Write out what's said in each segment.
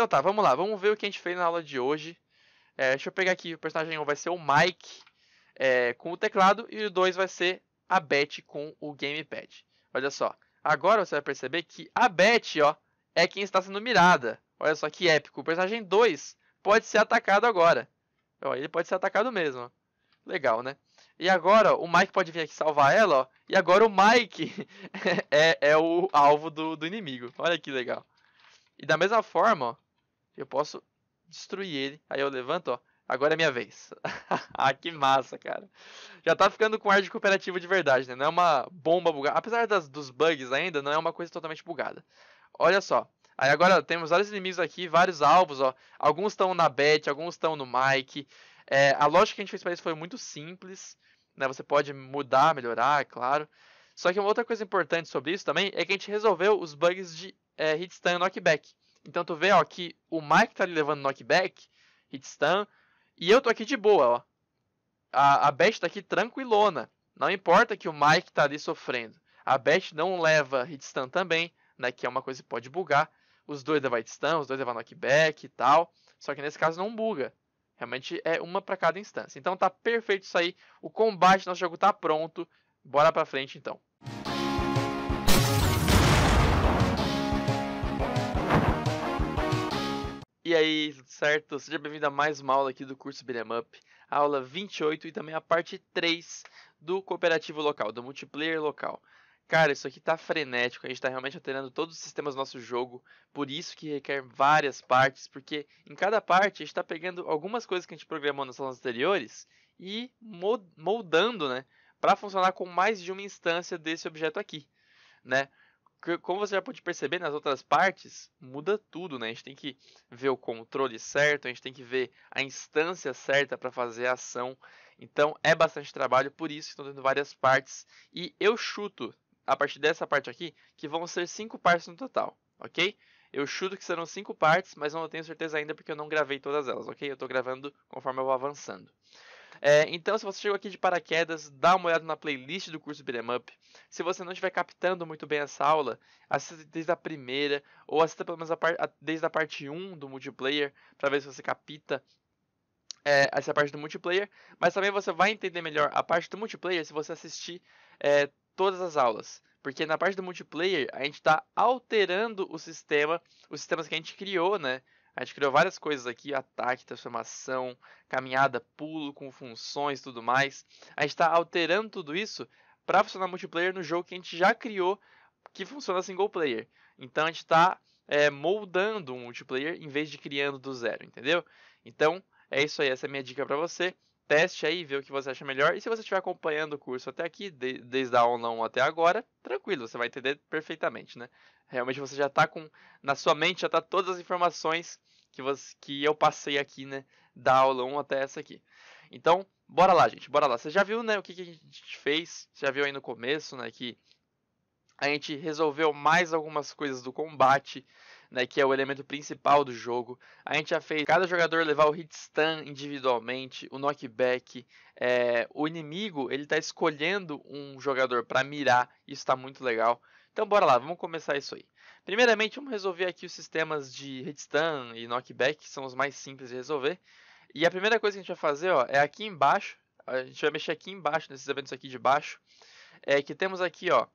Então tá, vamos lá, vamos ver o que a gente fez na aula de hoje. É, deixa eu pegar aqui, o personagem 1 vai ser o Mike é, com o teclado e o 2 vai ser a Beth com o gamepad. Olha só, agora você vai perceber que a Beth ó, é quem está sendo mirada. Olha só que épico, o personagem 2 pode ser atacado agora. Ó, ele pode ser atacado mesmo. Legal, né? E agora ó, o Mike pode vir aqui salvar ela, ó. E agora o Mike é, é o alvo do, do inimigo. Olha que legal. E da mesma forma, ó, eu posso destruir ele. Aí eu levanto, ó. Agora é minha vez. ah, que massa, cara. Já tá ficando com ar de cooperativo de verdade, né? Não é uma bomba bugada. Apesar das, dos bugs ainda, não é uma coisa totalmente bugada. Olha só. Aí agora temos vários inimigos aqui, vários alvos, ó. Alguns estão na Beth, alguns estão no Mike. É, a lógica que a gente fez para isso foi muito simples. Né? Você pode mudar, melhorar, é claro. Só que uma outra coisa importante sobre isso também é que a gente resolveu os bugs de é, hitstun e knockback. Então tu vê, ó, que o Mike tá ali levando knockback, hitstun, e eu tô aqui de boa, ó. A, a Beth tá aqui tranquilona. Não importa que o Mike tá ali sofrendo. A Beth não leva hitstun também, né, que é uma coisa que pode bugar. Os dois levam hitstun, os dois levam knockback e tal. Só que nesse caso não buga. Realmente é uma para cada instância. Então tá perfeito isso aí. O combate, nosso jogo tá pronto. Bora pra frente então. E aí, tudo certo? Seja bem-vindo a mais uma aula aqui do curso Beat'em Up, a aula 28 e também a parte 3 do cooperativo local, do multiplayer local. Cara, isso aqui tá frenético, a gente tá realmente alterando todos os sistemas do nosso jogo, por isso que requer várias partes, porque em cada parte a gente tá pegando algumas coisas que a gente programou nas aulas anteriores e moldando, né, para funcionar com mais de uma instância desse objeto aqui, né? como você já pode perceber nas outras partes, muda tudo, né? A gente tem que ver o controle certo, a gente tem que ver a instância certa para fazer a ação. Então é bastante trabalho, por isso estão tendo várias partes. E eu chuto, a partir dessa parte aqui, que vão ser cinco partes no total, ok? Eu chuto que serão cinco partes, mas não tenho certeza ainda porque eu não gravei todas elas, ok? Eu estou gravando conforme eu vou avançando. É, então, se você chegou aqui de paraquedas, dá uma olhada na playlist do curso Beat'em Up. Se você não estiver captando muito bem essa aula, assista desde a primeira, ou assista pelo menos a par, a, desde a parte 1 do multiplayer, para ver se você capta é, essa parte do multiplayer, mas também você vai entender melhor a parte do multiplayer se você assistir é, todas as aulas. Porque na parte do multiplayer, a gente está alterando o sistema, os sistemas que a gente criou, né? A gente criou várias coisas aqui, ataque, transformação, caminhada, pulo com funções e tudo mais. A gente está alterando tudo isso para funcionar multiplayer no jogo que a gente já criou, que funciona single player. Então a gente está é, moldando um multiplayer em vez de criando do zero, entendeu? Então é isso aí, essa é a minha dica para você teste aí, ver o que você acha melhor. E se você estiver acompanhando o curso até aqui, de, desde a aula 1 até agora, tranquilo, você vai entender perfeitamente, né? Realmente você já está com, na sua mente já está todas as informações que, você, que eu passei aqui, né? Da aula 1 até essa aqui. Então, bora lá, gente, bora lá. Você já viu, né, o que, que a gente fez? Você já viu aí no começo, né, que a gente resolveu mais algumas coisas do combate, né, que é o elemento principal do jogo. A gente já fez cada jogador levar o hitstun individualmente, o knockback. É, o inimigo ele está escolhendo um jogador para mirar, isso está muito legal. Então bora lá, vamos começar isso aí. Primeiramente, vamos resolver aqui os sistemas de hitstun e knockback, que são os mais simples de resolver. E a primeira coisa que a gente vai fazer ó, é aqui embaixo, a gente vai mexer aqui embaixo, nesses eventos aqui de baixo, é que temos aqui ó,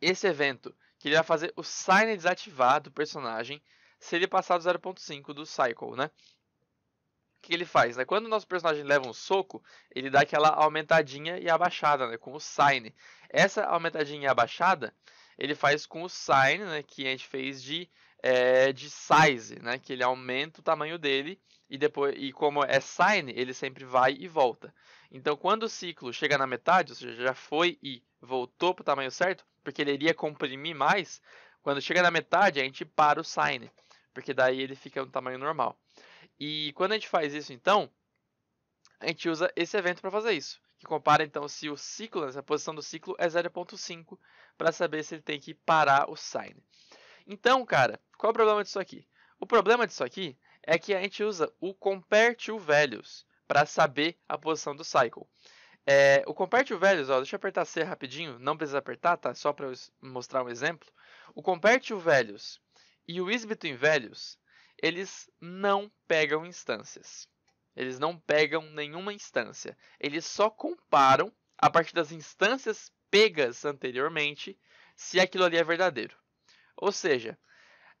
esse evento que ele vai fazer o Sign desativar do personagem se ele passar do 0.5 do Cycle, né? O que ele faz? Né? Quando o nosso personagem leva um soco, ele dá aquela aumentadinha e abaixada, né? Com o Sign. Essa aumentadinha e abaixada, ele faz com o Sign, né? Que a gente fez de, é, de Size, né? Que ele aumenta o tamanho dele e depois e como é Sign, ele sempre vai e volta. Então, quando o ciclo chega na metade, ou seja, já foi e voltou pro tamanho certo, porque ele iria comprimir mais. Quando chega na metade, a gente para o sign, porque daí ele fica no tamanho normal. E quando a gente faz isso, então, a gente usa esse evento para fazer isso, que compara então se o ciclo, né, a posição do ciclo é 0.5 para saber se ele tem que parar o sign. Então, cara, qual é o problema disso aqui? O problema disso aqui é que a gente usa o compare to values para saber a posição do cycle. É, o Comparative Values, ó, deixa eu apertar C rapidinho, não precisa apertar, tá? Só para mostrar um exemplo. O o velhos e o Is Between eles não pegam instâncias. Eles não pegam nenhuma instância. Eles só comparam, a partir das instâncias pegas anteriormente, se aquilo ali é verdadeiro. Ou seja,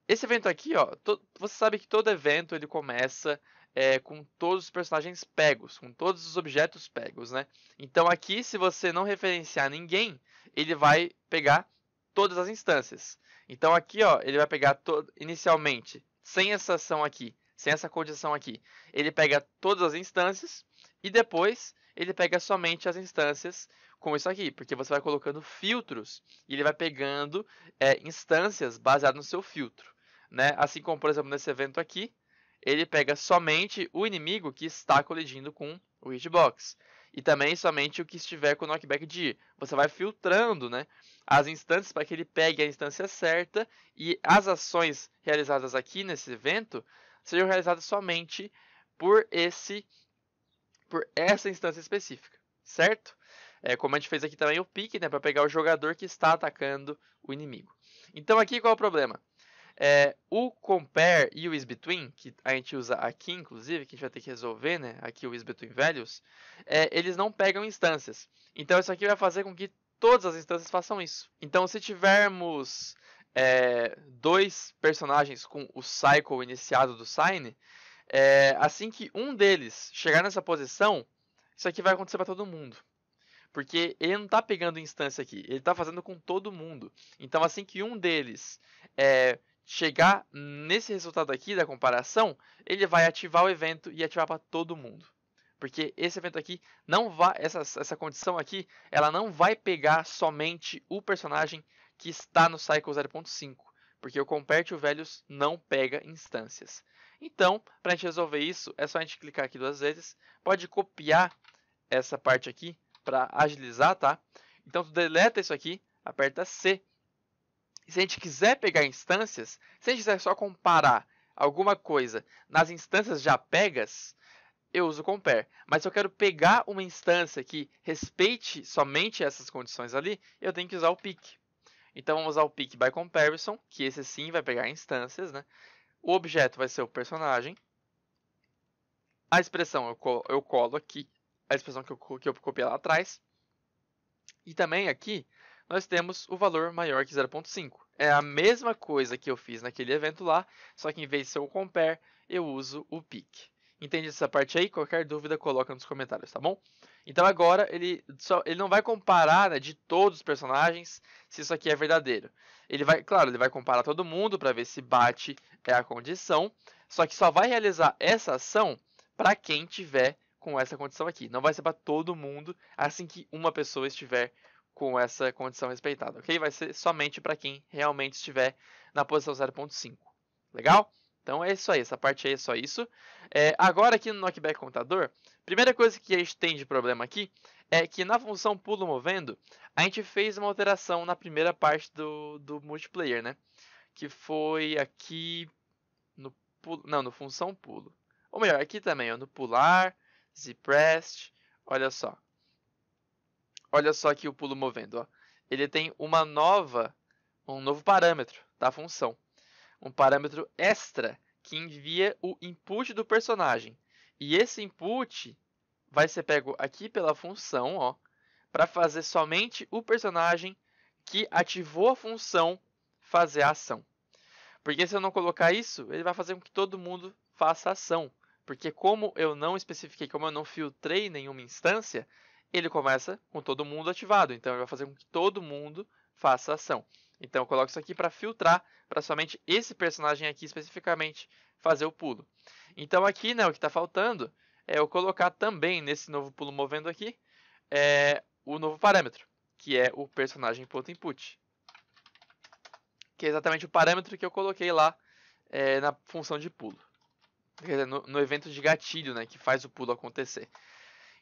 esse evento aqui, ó, você sabe que todo evento ele começa é, com todos os personagens pegos, com todos os objetos pegos, né? Então aqui, se você não referenciar ninguém, ele vai pegar todas as instâncias. Então aqui, ó, ele vai pegar inicialmente, sem essa ação aqui, sem essa condição aqui, ele pega todas as instâncias e depois ele pega somente as instâncias com isso aqui, porque você vai colocando filtros e ele vai pegando é, instâncias baseadas no seu filtro, né? Assim como, por exemplo, nesse evento aqui, ele pega somente o inimigo que está colidindo com o hitbox. E também somente o que estiver com o knockback de I. Você vai filtrando né, as instâncias para que ele pegue a instância certa e as ações realizadas aqui nesse evento sejam realizadas somente por esse por essa instância específica, certo? É, como a gente fez aqui também o pique, né, para pegar o jogador que está atacando o inimigo. Então aqui qual é o problema? É, o compare e o isBetween, que a gente usa aqui, inclusive, que a gente vai ter que resolver, né? Aqui o isBetween values, é, eles não pegam instâncias. Então isso aqui vai fazer com que todas as instâncias façam isso. Então se tivermos é, dois personagens com o cycle iniciado do sign, é, assim que um deles chegar nessa posição, isso aqui vai acontecer para todo mundo. Porque ele não está pegando instância aqui, ele está fazendo com todo mundo. Então, assim que um deles é, chegar nesse resultado aqui da comparação, ele vai ativar o evento e ativar para todo mundo. Porque esse evento aqui não vai, essa, essa condição aqui, ela não vai pegar somente o personagem que está no cycle 0.5, porque o compare o values não pega instâncias. Então, para a gente resolver isso, é só a gente clicar aqui duas vezes, pode copiar essa parte aqui para agilizar, tá? Então, deleta isso aqui, aperta C e se a gente quiser pegar instâncias, se a gente quiser só comparar alguma coisa nas instâncias já pegas, eu uso compare. Mas se eu quero pegar uma instância que respeite somente essas condições ali, eu tenho que usar o pick. Então vamos usar o pick by comparison, que esse sim vai pegar instâncias, né? O objeto vai ser o personagem. A expressão eu colo, eu colo aqui, a expressão que eu, que eu copiei lá atrás. E também aqui nós temos o valor maior que 0.5. É a mesma coisa que eu fiz naquele evento lá, só que em vez de ser o compare, eu uso o pick. Entende essa parte aí? Qualquer dúvida coloca nos comentários, tá bom? Então agora ele, só, ele não vai comparar né, de todos os personagens se isso aqui é verdadeiro. Ele vai, claro, ele vai comparar todo mundo para ver se bate é a condição, só que só vai realizar essa ação para quem tiver com essa condição aqui. Não vai ser para todo mundo assim que uma pessoa estiver com essa condição respeitada, ok? Vai ser somente para quem realmente estiver na posição 0.5. Legal? Então é isso aí, essa parte aí é só isso. É, agora aqui no knockback contador, primeira coisa que a gente tem de problema aqui é que na função pulo movendo, a gente fez uma alteração na primeira parte do, do multiplayer, né? Que foi aqui no pulo, não, no função pulo. Ou melhor, aqui também, ó, no pular, pressed, olha só. Olha só aqui o pulo movendo, ó. Ele tem uma nova, um novo parâmetro da função. Um parâmetro extra que envia o input do personagem. E esse input vai ser pego aqui pela função, ó, para fazer somente o personagem que ativou a função fazer a ação. Porque se eu não colocar isso, ele vai fazer com que todo mundo faça a ação. Porque como eu não especifiquei, como eu não filtrei nenhuma instância, ele começa com todo mundo ativado. Então ele vai fazer com que todo mundo faça ação. Então eu coloco isso aqui para filtrar, para somente esse personagem aqui especificamente fazer o pulo. Então aqui, né, o que está faltando é eu colocar também nesse novo pulo movendo aqui é, o novo parâmetro, que é o personagem ponto input, que é exatamente o parâmetro que eu coloquei lá é, na função de pulo, dizer, no, no evento de gatilho, né, que faz o pulo acontecer.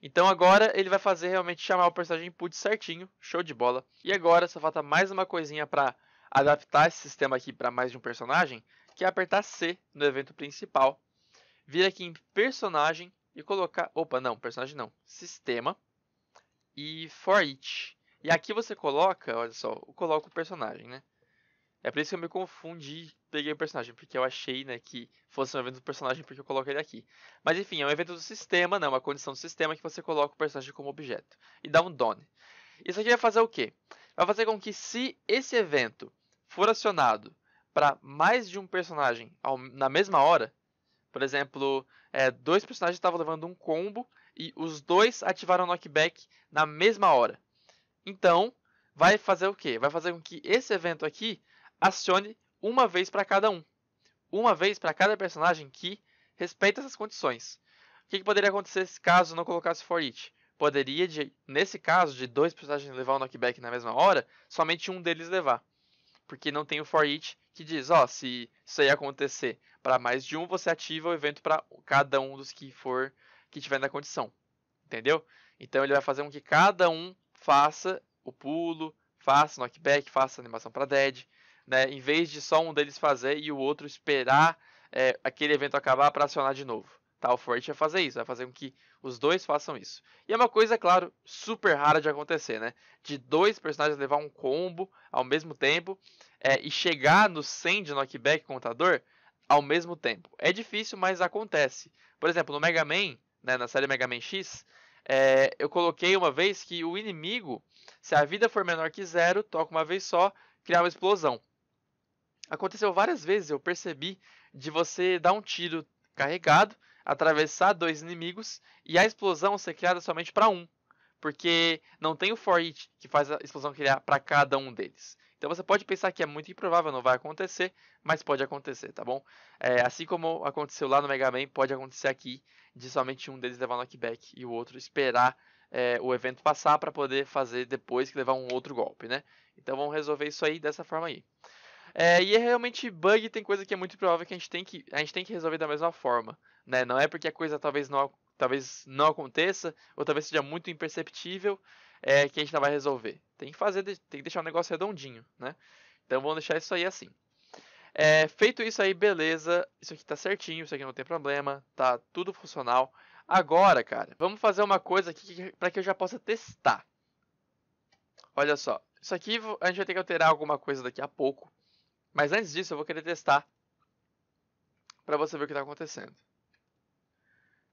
Então agora ele vai fazer realmente chamar o personagem input certinho, show de bola. E agora só falta mais uma coisinha para adaptar esse sistema aqui para mais de um personagem, que é apertar C no evento principal, vir aqui em personagem e colocar, opa, não, personagem não, sistema e for each. E aqui você coloca, olha só, coloca o personagem, né? É por isso que eu me confundi e peguei o personagem, porque eu achei né, que fosse um evento do personagem, porque eu coloco ele aqui. Mas enfim, é um evento do sistema, né, uma condição do sistema que você coloca o personagem como objeto e dá um done. Isso aqui vai fazer o quê? Vai fazer com que se esse evento for acionado para mais de um personagem ao, na mesma hora, por exemplo, é, dois personagens estavam levando um combo e os dois ativaram o knockback na mesma hora. Então, vai fazer o quê? Vai fazer com que esse evento aqui acione uma vez para cada um. Uma vez para cada personagem que respeita essas condições. O que, que poderia acontecer se caso não colocasse for each? Poderia, de, nesse caso, de dois personagens levar o knockback na mesma hora, somente um deles levar. Porque não tem o for each que diz, ó, oh, se isso aí acontecer para mais de um, você ativa o evento para cada um dos que for que tiver na condição. Entendeu? Então ele vai fazer com que cada um faça o pulo, faça o knockback, faça a animação para dead né? Em vez de só um deles fazer e o outro esperar é, aquele evento acabar para acionar de novo. Tá? O Forte vai fazer isso, vai fazer com que os dois façam isso. E é uma coisa, claro, super rara de acontecer, né? De dois personagens levar um combo ao mesmo tempo é, e chegar no 100 de knockback contador ao mesmo tempo. É difícil, mas acontece. Por exemplo, no Mega Man, né, na série Mega Man X, é, eu coloquei uma vez que o inimigo, se a vida for menor que zero, toca uma vez só, criar uma explosão. Aconteceu várias vezes, eu percebi, de você dar um tiro carregado, atravessar dois inimigos e a explosão ser criada somente para um. Porque não tem o for it que faz a explosão criar para cada um deles. Então você pode pensar que é muito improvável, não vai acontecer, mas pode acontecer, tá bom? É, assim como aconteceu lá no Mega Man, pode acontecer aqui de somente um deles levar knockback e o outro esperar é, o evento passar para poder fazer depois que levar um outro golpe, né? Então vamos resolver isso aí dessa forma aí. É, e é realmente bug, tem coisa que é muito provável que a gente tem que, a gente tem que resolver da mesma forma. Né? Não é porque a coisa talvez não, talvez não aconteça, ou talvez seja muito imperceptível, é, que a gente não vai resolver. Tem que fazer, tem que deixar o negócio redondinho, né? Então vamos deixar isso aí assim. É, feito isso aí, beleza. Isso aqui tá certinho, isso aqui não tem problema, tá tudo funcional. Agora, cara, vamos fazer uma coisa aqui para que eu já possa testar. Olha só, isso aqui a gente vai ter que alterar alguma coisa daqui a pouco. Mas antes disso, eu vou querer testar para você ver o que está acontecendo.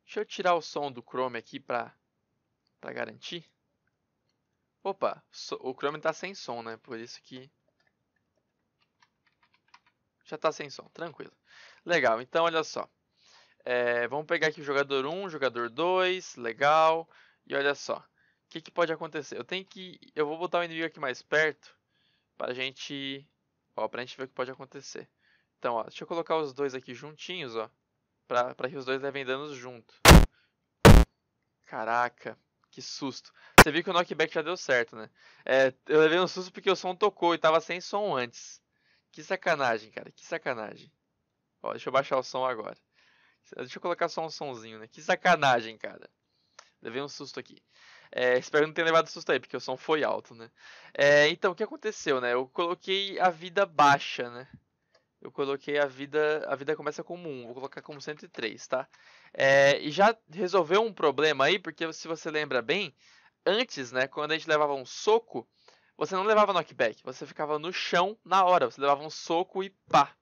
Deixa eu tirar o som do Chrome aqui para garantir. Opa, o Chrome está sem som, né? Por isso que já está sem som, tranquilo. Legal, então olha só. É, vamos pegar aqui o jogador 1, jogador 2, legal. E olha só, o que, que pode acontecer? Eu tenho que, eu vou botar o inimigo aqui mais perto para a gente Ó, pra gente ver o que pode acontecer. Então, ó, deixa eu colocar os dois aqui juntinhos, ó. Pra, pra que os dois levem danos junto. Caraca, que susto. Você viu que o knockback já deu certo, né? É, eu levei um susto porque o som tocou e tava sem som antes. Que sacanagem, cara, que sacanagem. Ó, deixa eu baixar o som agora. Deixa eu colocar só um somzinho, né? Que sacanagem, cara. Levei um susto aqui. É, espero não ter levado susto aí, porque o som foi alto, né? É, então, o que aconteceu, né? Eu coloquei a vida baixa, né? Eu coloquei a vida. A vida começa como 1, vou colocar como 103, tá? É, e já resolveu um problema aí, porque se você lembra bem, antes, né, quando a gente levava um soco, você não levava knockback, você ficava no chão na hora, você levava um soco e pá.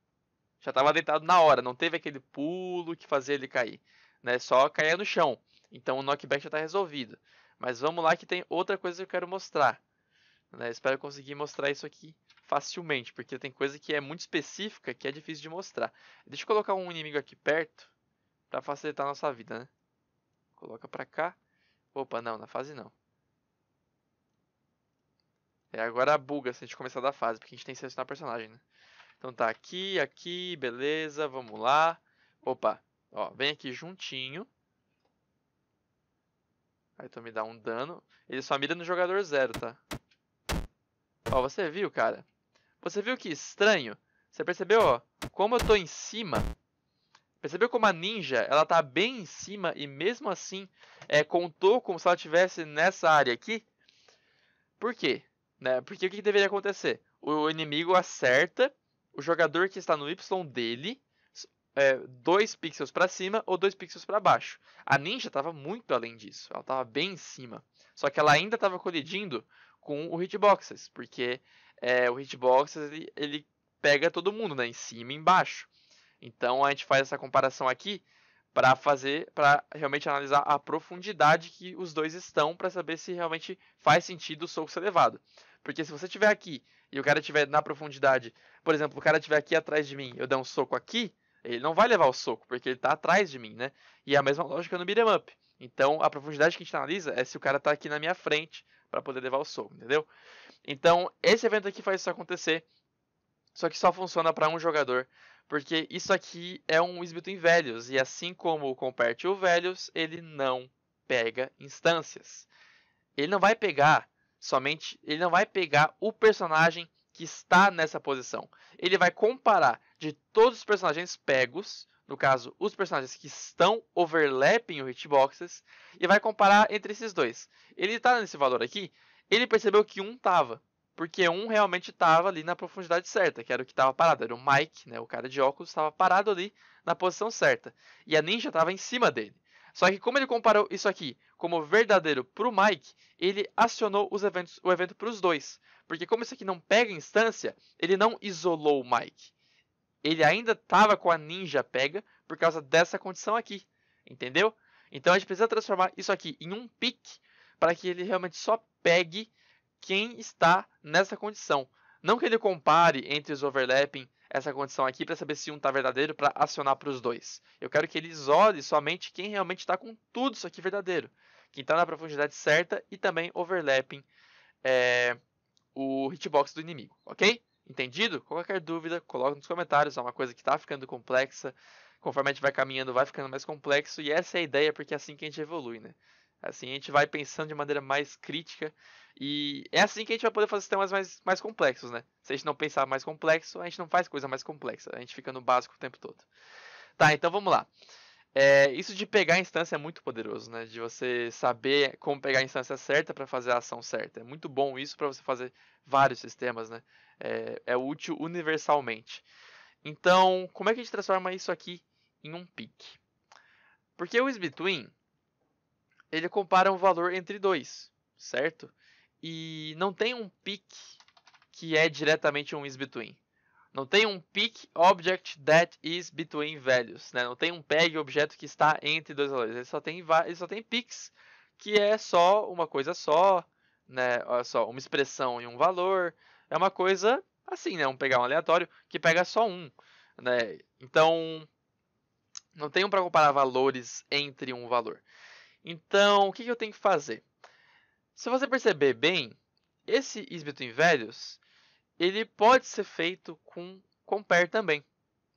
Já estava deitado na hora, não teve aquele pulo que fazia ele cair, né? Só caía no chão. Então o knockback já está resolvido. Mas vamos lá que tem outra coisa que eu quero mostrar. Né? Espero conseguir mostrar isso aqui facilmente, porque tem coisa que é muito específica que é difícil de mostrar. Deixa eu colocar um inimigo aqui perto para facilitar a nossa vida, né? Coloca para cá. Opa, não, na fase não. É, agora buga se a gente começar da fase, porque a gente tem que selecionar personagem, né? Então tá aqui, aqui, beleza, vamos lá. Opa, ó, vem aqui juntinho. Aí tu me dá um dano. Ele só mira no jogador zero, tá? Ó, você viu, cara? Você viu que estranho? Você percebeu, ó? Como eu tô em cima. Percebeu como a ninja, ela tá bem em cima e mesmo assim é, contou como se ela tivesse nessa área aqui? Por quê? Né? Porque o que, que deveria acontecer? O inimigo acerta o jogador que está no Y dele é, dois pixels para cima ou dois pixels para baixo. A Ninja estava muito além disso, ela estava bem em cima. Só que ela ainda estava colidindo com o Hitboxes, porque é, o Hitboxes ele, ele, pega todo mundo, né, em cima e embaixo. Então a gente faz essa comparação aqui para fazer, para realmente analisar a profundidade que os dois estão para saber se realmente faz sentido o soco ser levado. Porque se você tiver aqui e o cara tiver na profundidade, por exemplo, o cara tiver aqui atrás de mim, eu der um soco aqui, ele não vai levar o soco, porque ele tá atrás de mim, né? E é a mesma lógica no beat'em up. Então, a profundidade que a gente analisa é se o cara tá aqui na minha frente para poder levar o soco, entendeu? Então, esse evento aqui faz isso acontecer. Só que só funciona para um jogador, porque isso aqui é um Sbito em velhos e assim como o Compare o ele não pega instâncias. Ele não vai pegar somente, ele não vai pegar o personagem que está nessa posição. Ele vai comparar de todos os personagens pegos, no caso, os personagens que estão overlapping o hitboxes, e vai comparar entre esses dois. Ele está nesse valor aqui, ele percebeu que um tava, porque um realmente estava ali na profundidade certa, que era o que estava parado, era o Mike, né, o cara de óculos, estava parado ali na posição certa, e a Ninja estava em cima dele. Só que como ele comparou isso aqui como verdadeiro para o Mike, ele acionou os eventos, o evento para os dois. Porque como isso aqui não pega instância, ele não isolou o Mike ele ainda estava com a ninja pega por causa dessa condição aqui, entendeu? Então a gente precisa transformar isso aqui em um pique para que ele realmente só pegue quem está nessa condição. Não que ele compare entre os overlapping essa condição aqui para saber se um está verdadeiro para acionar para os dois. Eu quero que ele isole somente quem realmente está com tudo isso aqui verdadeiro. Quem está na profundidade certa e também overlapping é, o hitbox do inimigo, ok? Entendido? Qualquer dúvida, coloca nos comentários. É uma coisa que está ficando complexa. Conforme a gente vai caminhando, vai ficando mais complexo. E essa é a ideia, porque é assim que a gente evolui, né? É assim a gente vai pensando de maneira mais crítica. E é assim que a gente vai poder fazer sistemas mais, mais complexos, né? Se a gente não pensar mais complexo, a gente não faz coisa mais complexa. A gente fica no básico o tempo todo. Tá, então vamos lá. É, isso de pegar a instância é muito poderoso, né? De você saber como pegar a instância certa para fazer a ação certa. É muito bom isso para você fazer vários sistemas, né? É, é, útil universalmente. Então, como é que a gente transforma isso aqui em um pick? Porque o is ele compara um valor entre dois, certo? E não tem um pick que é diretamente um is não tem um pick object that is between values, né? Não tem um peg objeto que está entre dois valores. Ele só tem ele só tem picks que é só uma coisa só, né? Olha só, uma expressão e um valor. É uma coisa assim, né? Um pegar um aleatório que pega só um, né? Então não tem um para comparar valores entre um valor. Então, o que, que eu tenho que fazer? Se você perceber bem, esse is between values, ele pode ser feito com compare também,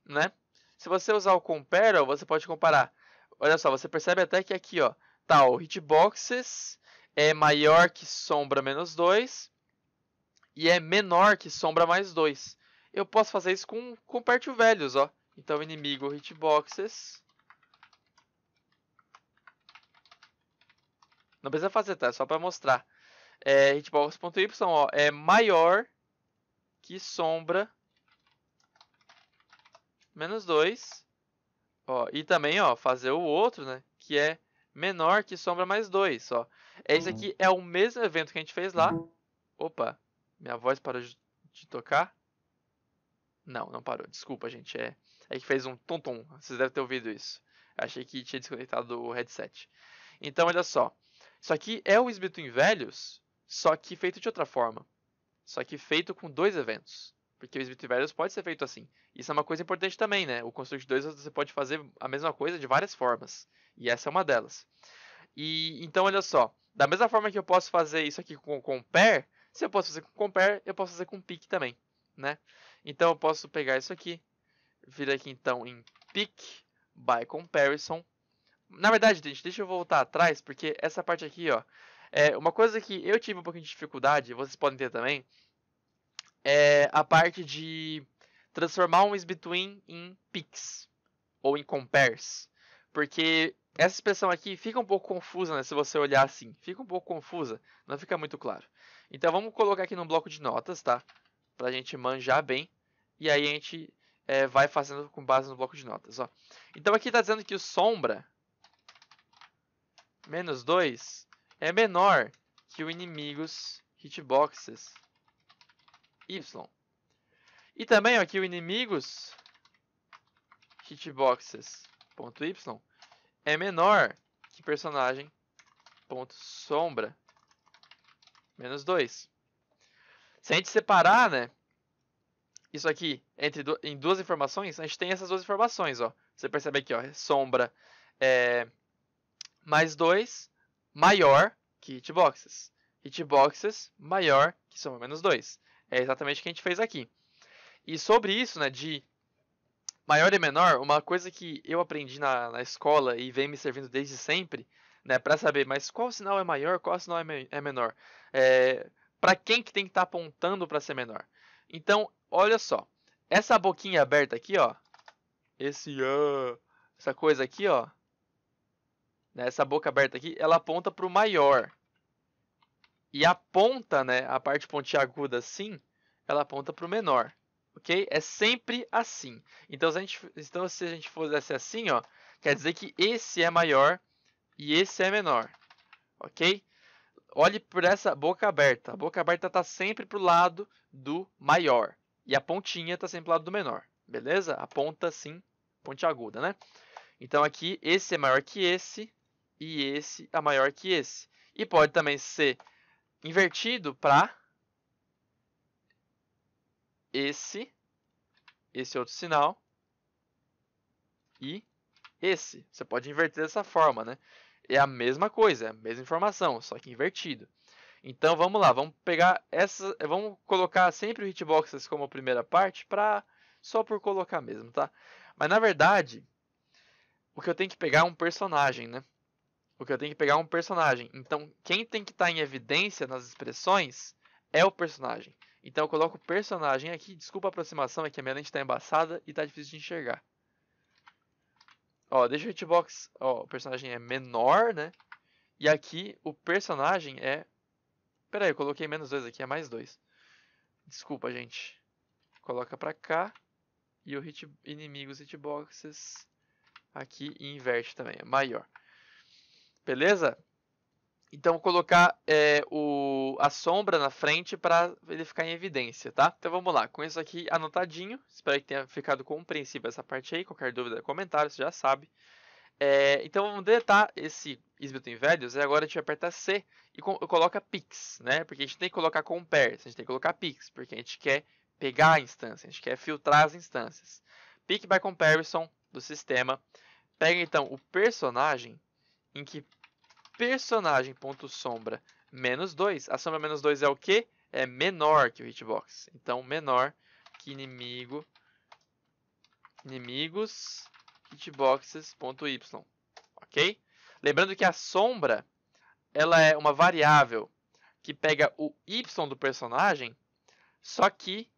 né? Se você usar o compare, você pode comparar. Olha só, você percebe até que aqui, ó, tá o hitboxes é maior que sombra menos 2 e é menor que sombra mais 2. Eu posso fazer isso com compare to velhos, ó. Então inimigo hitboxes Não precisa fazer, tá? É só para mostrar. É, hitbox.y é maior aqui, sombra, menos 2. Ó, e também, ó, fazer o outro, né? Que é menor que sombra mais 2, ó. É isso aqui, é o mesmo evento que a gente fez lá. Opa, minha voz parou de tocar. Não, não parou. Desculpa, gente. É, é que fez um tonton. Vocês devem ter ouvido isso. Eu achei que tinha desconectado o headset. Então, olha só. Isso aqui é o Splitwin Velhos, só que feito de outra forma só que feito com dois eventos. Porque o Smith Variables pode ser feito assim. Isso é uma coisa importante também, né? O Construct 2 você pode fazer a mesma coisa de várias formas. E essa é uma delas. E então, olha só. Da mesma forma que eu posso fazer isso aqui com compare, se eu posso fazer com compare, eu posso fazer com pick também, né? Então eu posso pegar isso aqui, vir aqui então em pick by comparison. Na verdade, gente, deixa eu voltar atrás, porque essa parte aqui, ó, é uma coisa que eu tive um pouquinho de dificuldade, vocês podem ter também, é a parte de transformar um isBetween em PIX ou em compares, porque essa expressão aqui fica um pouco confusa, né, se você olhar assim, fica um pouco confusa, não fica muito claro. Então vamos colocar aqui num bloco de notas, tá? Pra gente manjar bem, e aí a gente é, vai fazendo com base no bloco de notas, ó. Então aqui está dizendo que o sombra menos 2 é menor que o inimigos hitboxes Y. E também aqui o inimigos hitboxes.y é menor que personagem ponto sombra menos 2. Se a gente separar, né, isso aqui entre du em duas informações, a gente tem essas duas informações, ó. Você percebe aqui, ó, é sombra é mais 2 maior que hitboxes. Hitboxes maior que sombra menos 2. É exatamente o que a gente fez aqui. E sobre isso, né, de maior e menor, uma coisa que eu aprendi na, na escola e vem me servindo desde sempre, né, para saber, mas qual sinal é maior, qual sinal é, me é menor, é, para quem que tem que estar tá apontando para ser menor. Então, olha só, essa boquinha aberta aqui, ó, esse uh, essa coisa aqui, ó, né, essa boca aberta aqui, ela aponta para o maior. E a ponta, né, a parte pontiaguda assim, ela aponta para o menor, ok? É sempre assim. Então se, a gente, então, se a gente fizesse assim, ó, quer dizer que esse é maior e esse é menor, ok? Olhe por essa boca aberta. A boca aberta está sempre para o lado do maior. E a pontinha está sempre para o lado do menor, beleza? A ponta, sim, pontiaguda, né? Então aqui, esse é maior que esse e esse é maior que esse. E pode também ser invertido para esse, esse outro sinal e esse. Você pode inverter dessa forma, né? É a mesma coisa, é a mesma informação, só que invertido. Então vamos lá, vamos pegar essa vamos colocar sempre o hitboxes como primeira parte para só por colocar mesmo, tá? Mas na verdade, o que eu tenho que pegar é um personagem, né? Porque eu tenho que pegar é um personagem. Então, quem tem que estar tá em evidência nas expressões é o personagem. Então, eu coloco o personagem aqui. Desculpa a aproximação, é que a minha lente está embaçada e está difícil de enxergar. Ó, deixa o hitbox... Ó, o personagem é menor, né? E aqui, o personagem é... Pera aí, eu coloquei menos dois aqui, é mais dois. Desculpa, gente. Coloca pra cá. E o hit... inimigos hitboxes aqui e inverte também, é maior. Beleza? Então vou colocar é, o, a sombra na frente para ele ficar em evidência, tá? Então vamos lá, com isso aqui anotadinho, espero que tenha ficado compreensível essa parte aí, qualquer dúvida, comentário, você já sabe. É, então vamos deletar esse Isbilton Values e agora a gente aperta C e coloca PIX, né? Porque a gente tem que colocar compare, a gente tem que colocar PIX, porque a gente quer pegar a instância, a gente quer filtrar as instâncias. Pick by comparison do sistema, pega então o personagem em que personagem.sombra menos 2, a sombra menos 2 é o quê? É menor que o hitbox. Então, menor que inimigo, inimigos, hitboxes.y, ok? Lembrando que a sombra, ela é uma variável que pega o y do personagem, só que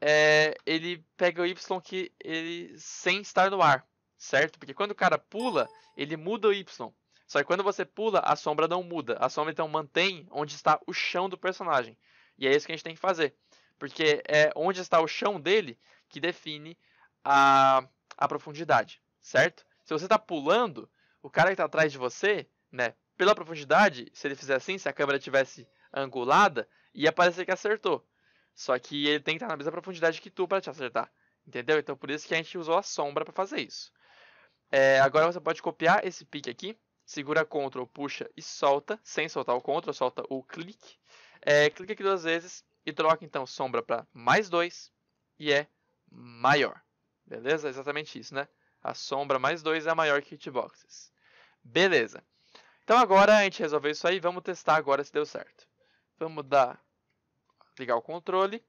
é, ele pega o y que ele sem estar no ar, certo? Porque quando o cara pula, ele muda o y. Só que quando você pula, a sombra não muda. A sombra então mantém onde está o chão do personagem. E é isso que a gente tem que fazer. Porque é onde está o chão dele que define a, a profundidade, certo? Se você está pulando, o cara que está atrás de você, né? Pela profundidade, se ele fizer assim, se a câmera tivesse angulada, ia parecer que acertou. Só que ele tem que estar na mesma profundidade que tu para te acertar. Entendeu? Então por isso que a gente usou a sombra para fazer isso. É, agora você pode copiar esse pique aqui segura Ctrl, puxa e solta, sem soltar o Ctrl, solta o clique. É, clica aqui duas vezes e troca então sombra para mais dois e é maior. Beleza? exatamente isso, né? A sombra mais dois é maior que hitboxes. Beleza. Então agora a gente resolveu isso aí, vamos testar agora se deu certo. Vamos dar ligar o controle,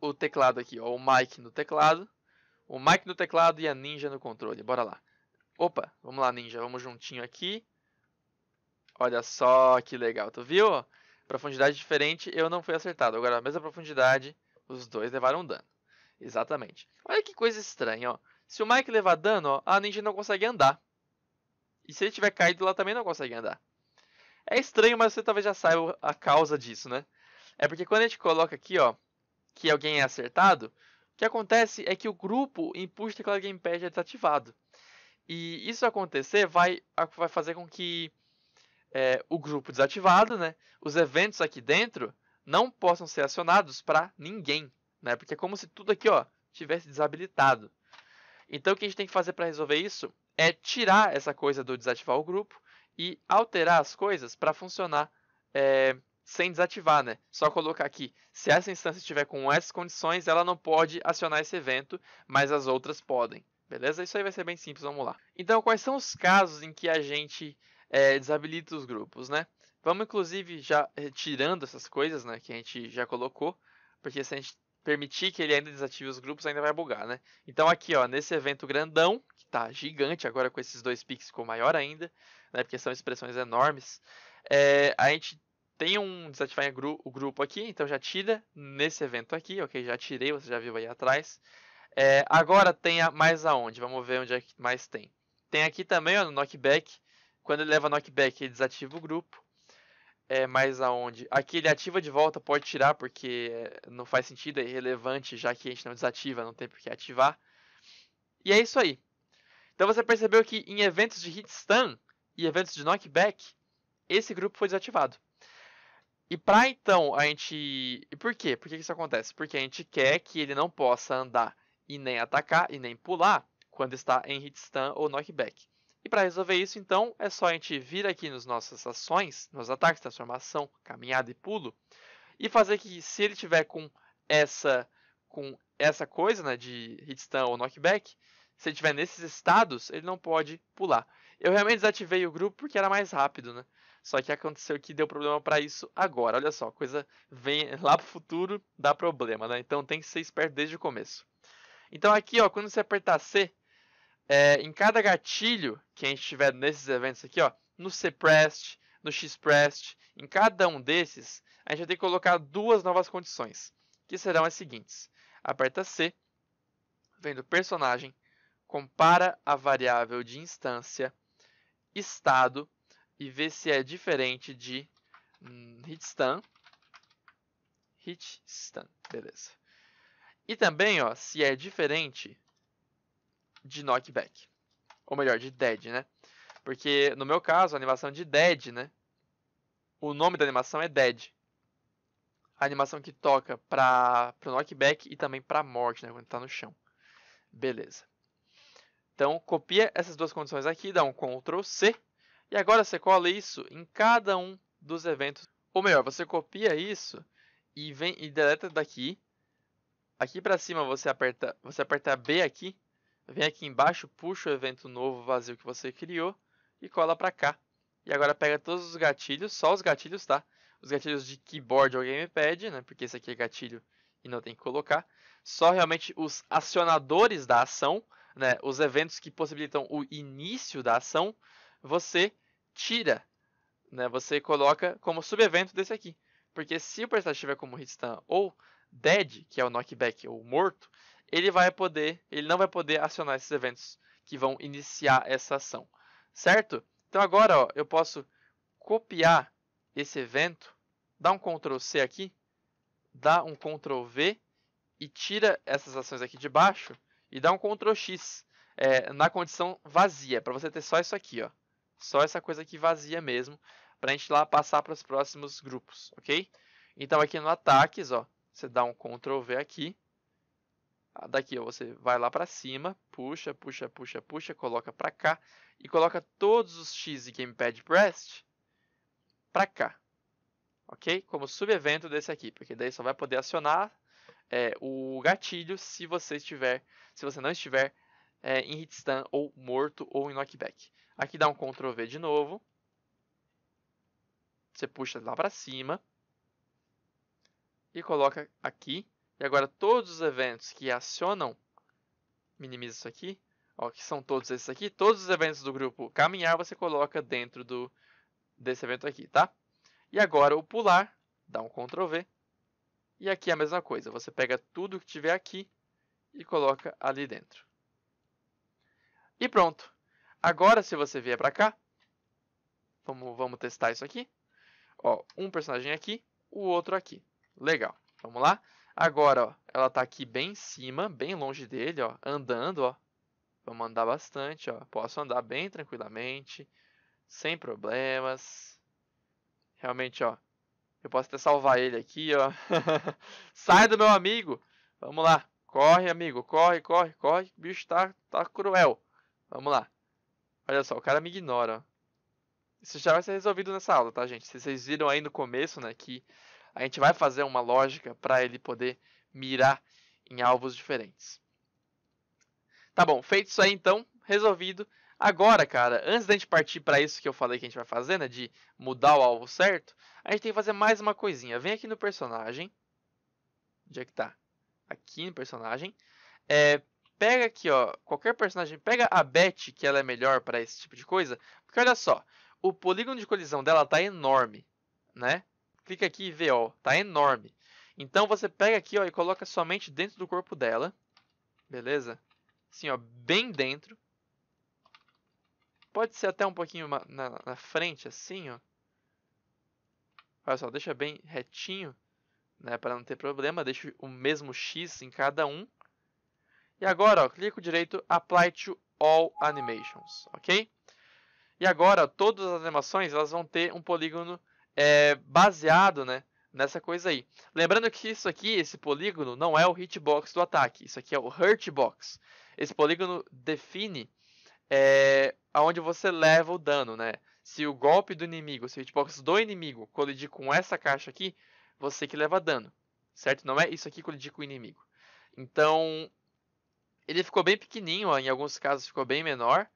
o teclado aqui, ó, o mic no teclado, o mic no teclado e a ninja no controle. Bora lá. Opa, vamos lá, ninja. Vamos juntinho aqui. Olha só que legal. Tu viu? Profundidade diferente, eu não fui acertado. Agora, a mesma profundidade, os dois levaram dano. Exatamente. Olha que coisa estranha, ó. Se o Mike levar dano, ó, a ninja não consegue andar. E se ele tiver caído, ela também não consegue andar. É estranho, mas você talvez já saiba a causa disso, né? É porque quando a gente coloca aqui, ó, que alguém é acertado, o que acontece é que o grupo empuxa o gamepad é desativado. E isso acontecer vai, vai fazer com que é, o grupo desativado, né, os eventos aqui dentro não possam ser acionados para ninguém, né? Porque é como se tudo aqui, ó, tivesse desabilitado. Então o que a gente tem que fazer para resolver isso é tirar essa coisa do desativar o grupo e alterar as coisas para funcionar é, sem desativar, né? Só colocar aqui, se essa instância estiver com essas condições, ela não pode acionar esse evento, mas as outras podem. Beleza? Isso aí vai ser bem simples, vamos lá. Então, quais são os casos em que a gente é, desabilita os grupos, né? Vamos, inclusive, já retirando essas coisas, né, que a gente já colocou, porque se a gente permitir que ele ainda desative os grupos, ainda vai bugar, né? Então, aqui, ó, nesse evento grandão, que tá gigante agora com esses dois piques, ficou maior ainda, né, porque são expressões enormes, é, a gente tem um desativar o grupo aqui, então já tira nesse evento aqui, ok? Já tirei, você já viu aí atrás. É, agora tem a, mais aonde? Vamos ver onde é que mais tem. Tem aqui também ó, no knockback. Quando ele leva knockback, ele desativa o grupo. É, mais aonde? Aqui ele ativa de volta, pode tirar, porque é, não faz sentido, é irrelevante, já que a gente não desativa, não tem por que ativar. E é isso aí. Então você percebeu que em eventos de hitstun e eventos de knockback, esse grupo foi desativado. E para então a gente. E por quê? Por que isso acontece? Porque a gente quer que ele não possa andar e nem atacar e nem pular quando está em hitstun ou knockback. E para resolver isso, então, é só a gente vir aqui nas nossas ações, nos ataques, transformação, caminhada e pulo, e fazer que se ele tiver com essa com essa coisa, né, de hitstun ou knockback, se ele tiver nesses estados, ele não pode pular. Eu realmente desativei o grupo porque era mais rápido, né? Só que aconteceu que deu problema para isso agora. Olha só, coisa vem lá pro futuro, dá problema, né? Então tem que ser esperto desde o começo. Então aqui, ó, quando você apertar C, é, em cada gatilho que a gente tiver nesses eventos aqui, ó, no C-Prest, no X-Prest, em cada um desses, a gente vai ter que colocar duas novas condições, que serão as seguintes. Aperta C, vem do personagem, compara a variável de instância, estado, e vê se é diferente de hitstan, hitstan, beleza. E também, ó, se é diferente de knockback. Ou melhor, de dead, né? Porque no meu caso, a animação de dead, né? O nome da animação é dead. A animação que toca para pro knockback e também para morte, né, quando tá no chão. Beleza. Então, copia essas duas condições aqui, dá um Ctrl C, e agora você cola isso em cada um dos eventos. Ou melhor, você copia isso e vem e deleta daqui Aqui para cima você aperta, você aperta B aqui, vem aqui embaixo, puxa o evento novo vazio que você criou e cola para cá. E agora pega todos os gatilhos, só os gatilhos, tá? Os gatilhos de keyboard ou gamepad, né? Porque esse aqui é gatilho e não tem que colocar. Só realmente os acionadores da ação, né? Os eventos que possibilitam o início da ação, você tira, né? Você coloca como subevento desse aqui. Porque se o personagem tiver como hitstun ou dead, que é o knockback ou morto, ele vai poder, ele não vai poder acionar esses eventos que vão iniciar essa ação, certo? Então agora ó, eu posso copiar esse evento, dar um Ctrl C aqui, dar um Ctrl V e tira essas ações aqui de baixo e dá um Ctrl X é, na condição vazia, para você ter só isso aqui, ó, só essa coisa aqui vazia mesmo, para a gente lá passar para os próximos grupos, ok? Então aqui no ataques, ó, você dá um Ctrl V aqui. Ah, daqui você vai lá para cima, puxa, puxa, puxa, puxa, coloca para cá e coloca todos os X e Gamepad Pressed para cá. Ok? Como subevento desse aqui, porque daí só vai poder acionar é, o gatilho se você estiver, se você não estiver é, em hitstun ou morto ou em knockback. Aqui dá um Ctrl V de novo. Você puxa lá para cima e coloca aqui. E agora todos os eventos que acionam, minimiza isso aqui, ó, que são todos esses aqui, todos os eventos do grupo caminhar você coloca dentro do, desse evento aqui, tá? E agora o pular, dá um Ctrl V. E aqui é a mesma coisa, você pega tudo que tiver aqui e coloca ali dentro. E pronto. Agora se você vier para cá, vamos, vamos testar isso aqui. Ó, um personagem aqui, o outro aqui. Legal. Vamos lá? Agora, ó, ela está aqui bem em cima, bem longe dele, ó, andando, ó. Vamos andar bastante, ó. Posso andar bem tranquilamente, sem problemas. Realmente, ó. Eu posso até salvar ele aqui, ó. Sai do meu amigo. Vamos lá. Corre, amigo. Corre, corre, corre. O bicho tá, tá cruel. Vamos lá. Olha só, o cara me ignora. Isso já vai ser resolvido nessa aula, tá, gente? Se vocês viram aí no começo, né, que a gente vai fazer uma lógica para ele poder mirar em alvos diferentes. Tá bom, feito isso aí então, resolvido. Agora, cara, antes da gente partir para isso que eu falei que a gente vai fazer, né, de mudar o alvo certo, a gente tem que fazer mais uma coisinha. Vem aqui no personagem. Onde é que tá? Aqui no personagem. É, pega aqui, ó, qualquer personagem, pega a Beth, que ela é melhor para esse tipo de coisa, porque olha só, o polígono de colisão dela tá enorme, né? clica aqui e vê, ó, tá enorme. Então você pega aqui, ó, e coloca somente dentro do corpo dela, beleza? Assim, ó, bem dentro. Pode ser até um pouquinho na, na frente, assim, ó. Olha só, deixa bem retinho, né, para não ter problema. Deixa o mesmo X em cada um. E agora, ó, clico direito, Apply to All Animations, ok? E agora, todas as animações elas vão ter um polígono é, baseado, né? Nessa coisa aí. Lembrando que isso aqui, esse polígono, não é o hitbox do ataque. Isso aqui é o hurtbox. Esse polígono define é, aonde você leva o dano, né? Se o golpe do inimigo, se o hitbox do inimigo colidir com essa caixa aqui, você que leva dano, certo? Não é isso aqui colidir com o inimigo. Então, ele ficou bem pequenininho, ó, em alguns casos ficou bem menor.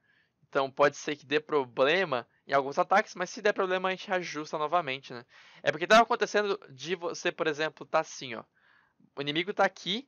Então pode ser que dê problema em alguns ataques, mas se der problema a gente ajusta novamente, né? É porque tava acontecendo de você, por exemplo, tá assim, ó. O inimigo tá aqui,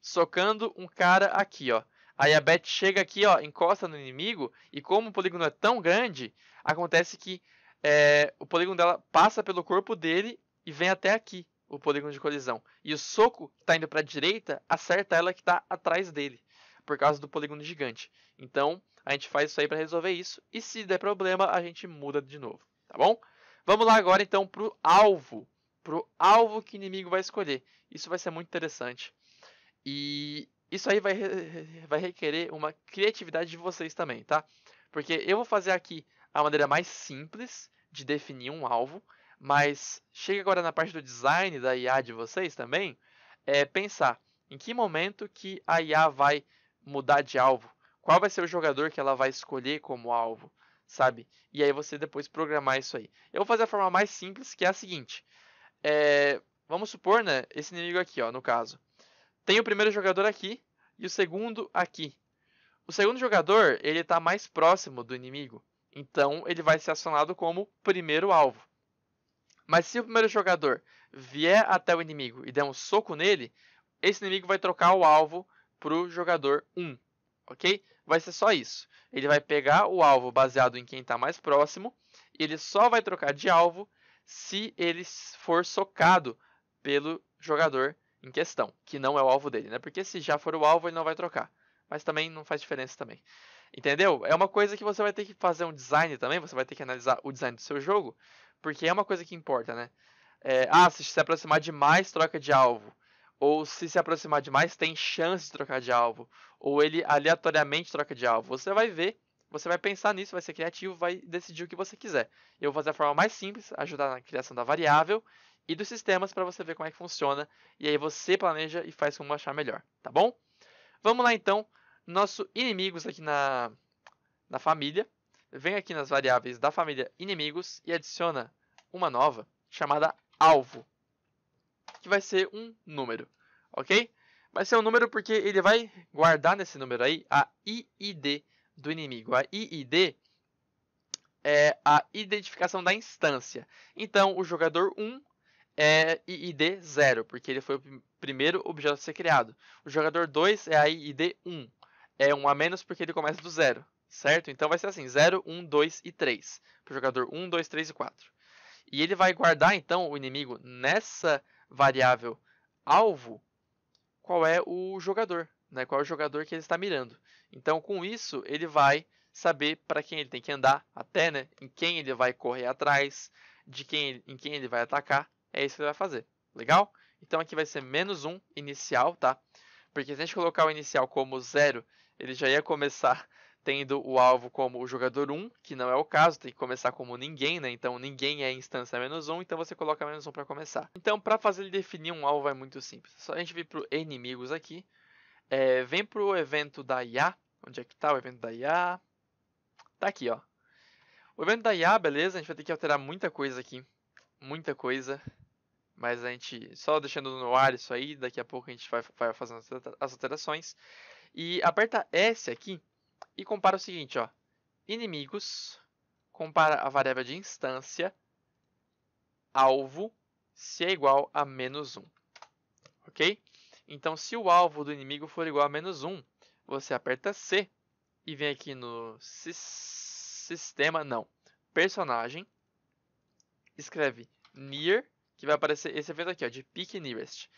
socando um cara aqui, ó. Aí a Beth chega aqui, ó, encosta no inimigo, e como o polígono é tão grande, acontece que é, o polígono dela passa pelo corpo dele e vem até aqui, o polígono de colisão. E o soco que tá indo pra direita acerta ela que tá atrás dele por causa do polígono gigante. Então, a gente faz isso aí para resolver isso. E se der problema, a gente muda de novo, tá bom? Vamos lá agora então para o alvo. Para o alvo que o inimigo vai escolher. Isso vai ser muito interessante. E isso aí vai, vai requerer uma criatividade de vocês também, tá? Porque eu vou fazer aqui a maneira mais simples de definir um alvo. Mas chega agora na parte do design da IA de vocês também. É pensar em que momento que a IA vai mudar de alvo. Qual vai ser o jogador que ela vai escolher como alvo, sabe? E aí você depois programar isso aí. Eu vou fazer a forma mais simples, que é a seguinte. É, vamos supor, né, esse inimigo aqui, ó, no caso. Tem o primeiro jogador aqui e o segundo aqui. O segundo jogador, ele está mais próximo do inimigo. Então, ele vai ser acionado como primeiro alvo. Mas se o primeiro jogador vier até o inimigo e der um soco nele, esse inimigo vai trocar o alvo para o jogador 1, ok? Vai ser só isso. Ele vai pegar o alvo baseado em quem está mais próximo, e ele só vai trocar de alvo se ele for socado pelo jogador em questão, que não é o alvo dele, né? Porque se já for o alvo, ele não vai trocar. Mas também não faz diferença também. Entendeu? É uma coisa que você vai ter que fazer um design também, você vai ter que analisar o design do seu jogo, porque é uma coisa que importa, né? É, ah, se se aproximar demais, troca de alvo ou se se aproximar demais tem chance de trocar de alvo, ou ele aleatoriamente troca de alvo. Você vai ver, você vai pensar nisso, vai ser criativo, vai decidir o que você quiser. Eu vou fazer a forma mais simples, ajudar na criação da variável e dos sistemas para você ver como é que funciona, e aí você planeja e faz como achar melhor, tá bom? Vamos lá então, nossos inimigos aqui na, na família. Vem aqui nas variáveis da família inimigos e adiciona uma nova chamada alvo que vai ser um número, ok? Vai ser um número porque ele vai guardar nesse número aí a IID do inimigo. A IID é a identificação da instância. Então, o jogador 1 é IID 0, porque ele foi o primeiro objeto a ser criado. O jogador 2 é a IID 1. É 1 a menos porque ele começa do 0, certo? Então vai ser assim, 0, 1, 2 e 3. Para o jogador 1, 2, 3 e 4. E ele vai guardar, então, o inimigo nessa variável alvo qual é o jogador, né? qual é o jogador que ele está mirando. Então, com isso, ele vai saber para quem ele tem que andar, até né? em quem ele vai correr atrás, de quem, em quem ele vai atacar. É isso que ele vai fazer. Legal? Então aqui vai ser menos um inicial, tá? Porque se a gente colocar o inicial como zero, ele já ia começar tendo o alvo como o jogador 1, que não é o caso, tem que começar como ninguém, né? Então ninguém é instância menos 1, então você coloca menos 1 para começar. Então, para fazer ele definir um alvo é muito simples. Só a gente vir para inimigos aqui, é, vem para o evento da IA. Onde é que tá o evento da IA? Tá aqui, ó. O evento da IA, beleza, a gente vai ter que alterar muita coisa aqui. Muita coisa. Mas a gente, só deixando no ar isso aí, daqui a pouco a gente vai, vai fazendo as alterações. E aperta S aqui e compara o seguinte, ó. Inimigos, compara a variável de instância, alvo, se é igual a menos 1. Ok? Então, se o alvo do inimigo for igual a menos 1, você aperta C e vem aqui no si sistema, não, personagem, escreve near, que vai aparecer esse evento aqui, ó, de peak nearest.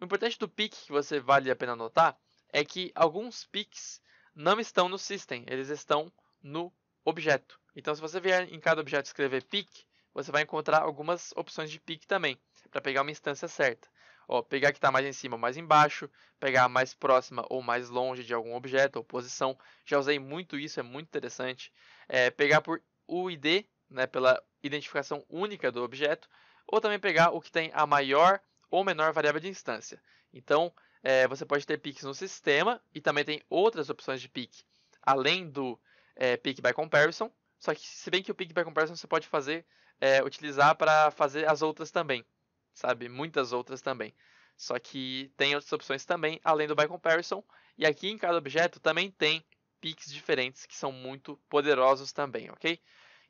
O importante do peak que você vale a pena notar é que alguns peaks não estão no system, eles estão no objeto. Então, se você vier em cada objeto escrever pick, você vai encontrar algumas opções de pick também, para pegar uma instância certa. Ó, pegar que está mais em cima ou mais embaixo, pegar a mais próxima ou mais longe de algum objeto ou posição. Já usei muito isso, é muito interessante. É, pegar por UID, né, pela identificação única do objeto, ou também pegar o que tem a maior ou menor variável de instância. Então, é, você pode ter pics no sistema e também tem outras opções de PIC, além do é, PIC by comparison. Só que, se bem que o PIC by comparison você pode fazer, é, utilizar para fazer as outras também, sabe? Muitas outras também. Só que tem outras opções também, além do by comparison. E aqui em cada objeto também tem PICs diferentes que são muito poderosos também, ok?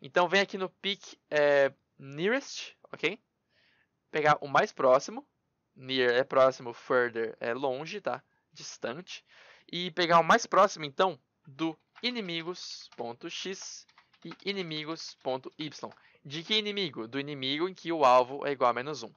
Então vem aqui no PIC é, nearest, ok? Pegar o mais próximo Near é próximo, further é longe, tá? Distante. E pegar o mais próximo, então, do inimigos.x e inimigos.y. De que inimigo? Do inimigo em que o alvo é igual a menos 1.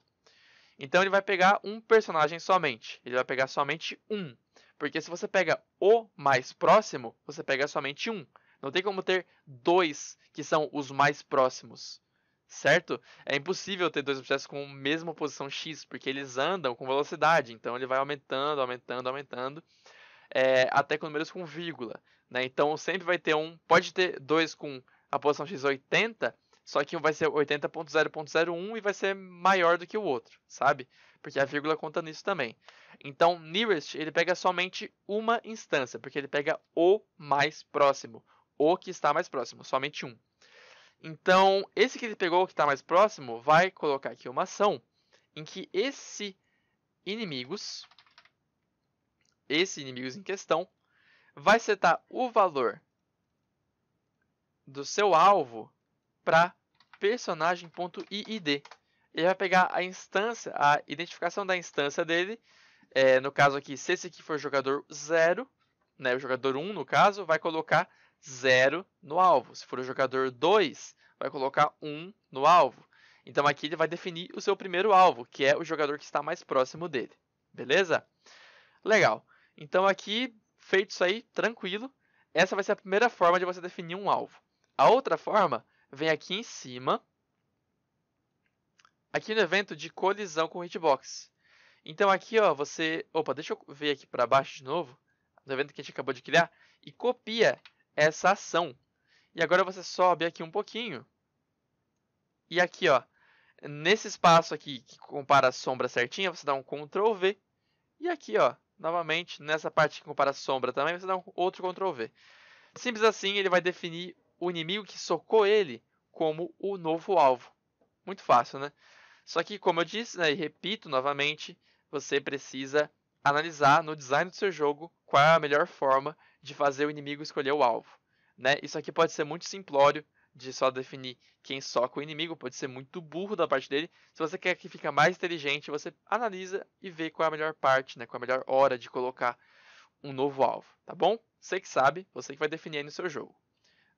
Então ele vai pegar um personagem somente. Ele vai pegar somente um. Porque se você pega o mais próximo, você pega somente um. Não tem como ter dois que são os mais próximos certo? É impossível ter dois objetos com a mesma posição x, porque eles andam com velocidade, então ele vai aumentando, aumentando, aumentando, é, até com números com vírgula. Né? Então sempre vai ter um, pode ter dois com a posição x 80, só que um vai ser 80.0.01 e vai ser maior do que o outro, sabe? Porque a vírgula conta nisso também. Então, nearest, ele pega somente uma instância, porque ele pega o mais próximo, o que está mais próximo, somente um. Então, esse que ele pegou, que está mais próximo, vai colocar aqui uma ação em que esse inimigos, esse inimigos em questão, vai setar o valor do seu alvo para personagem.iid. Ele vai pegar a instância, a identificação da instância dele, é, no caso aqui, se esse aqui for jogador 0, né, o jogador 1 um, no caso, vai colocar 0 no alvo. Se for o jogador 2, vai colocar 1 um no alvo. Então aqui ele vai definir o seu primeiro alvo, que é o jogador que está mais próximo dele. Beleza? Legal. Então aqui, feito isso aí, tranquilo. Essa vai ser a primeira forma de você definir um alvo. A outra forma vem aqui em cima, aqui no evento de colisão com hitbox. Então aqui, ó, você... Opa, deixa eu ver aqui para baixo de novo, no evento que a gente acabou de criar, e copia essa ação. E agora você sobe aqui um pouquinho. E aqui, ó, nesse espaço aqui que compara a sombra certinha, você dá um Ctrl V. E aqui, ó, novamente, nessa parte que compara a sombra também, você dá um outro Ctrl V. Simples assim, ele vai definir o inimigo que socou ele como o novo alvo. Muito fácil, né? Só que, como eu disse, né, e repito novamente, você precisa analisar no design do seu jogo qual é a melhor forma de fazer o inimigo escolher o alvo. Né? Isso aqui pode ser muito simplório de só definir quem soca o inimigo, pode ser muito burro da parte dele. Se você quer que fique mais inteligente, você analisa e vê qual é a melhor parte, né? qual é a melhor hora de colocar um novo alvo, tá bom? Você que sabe, você que vai definir aí no seu jogo.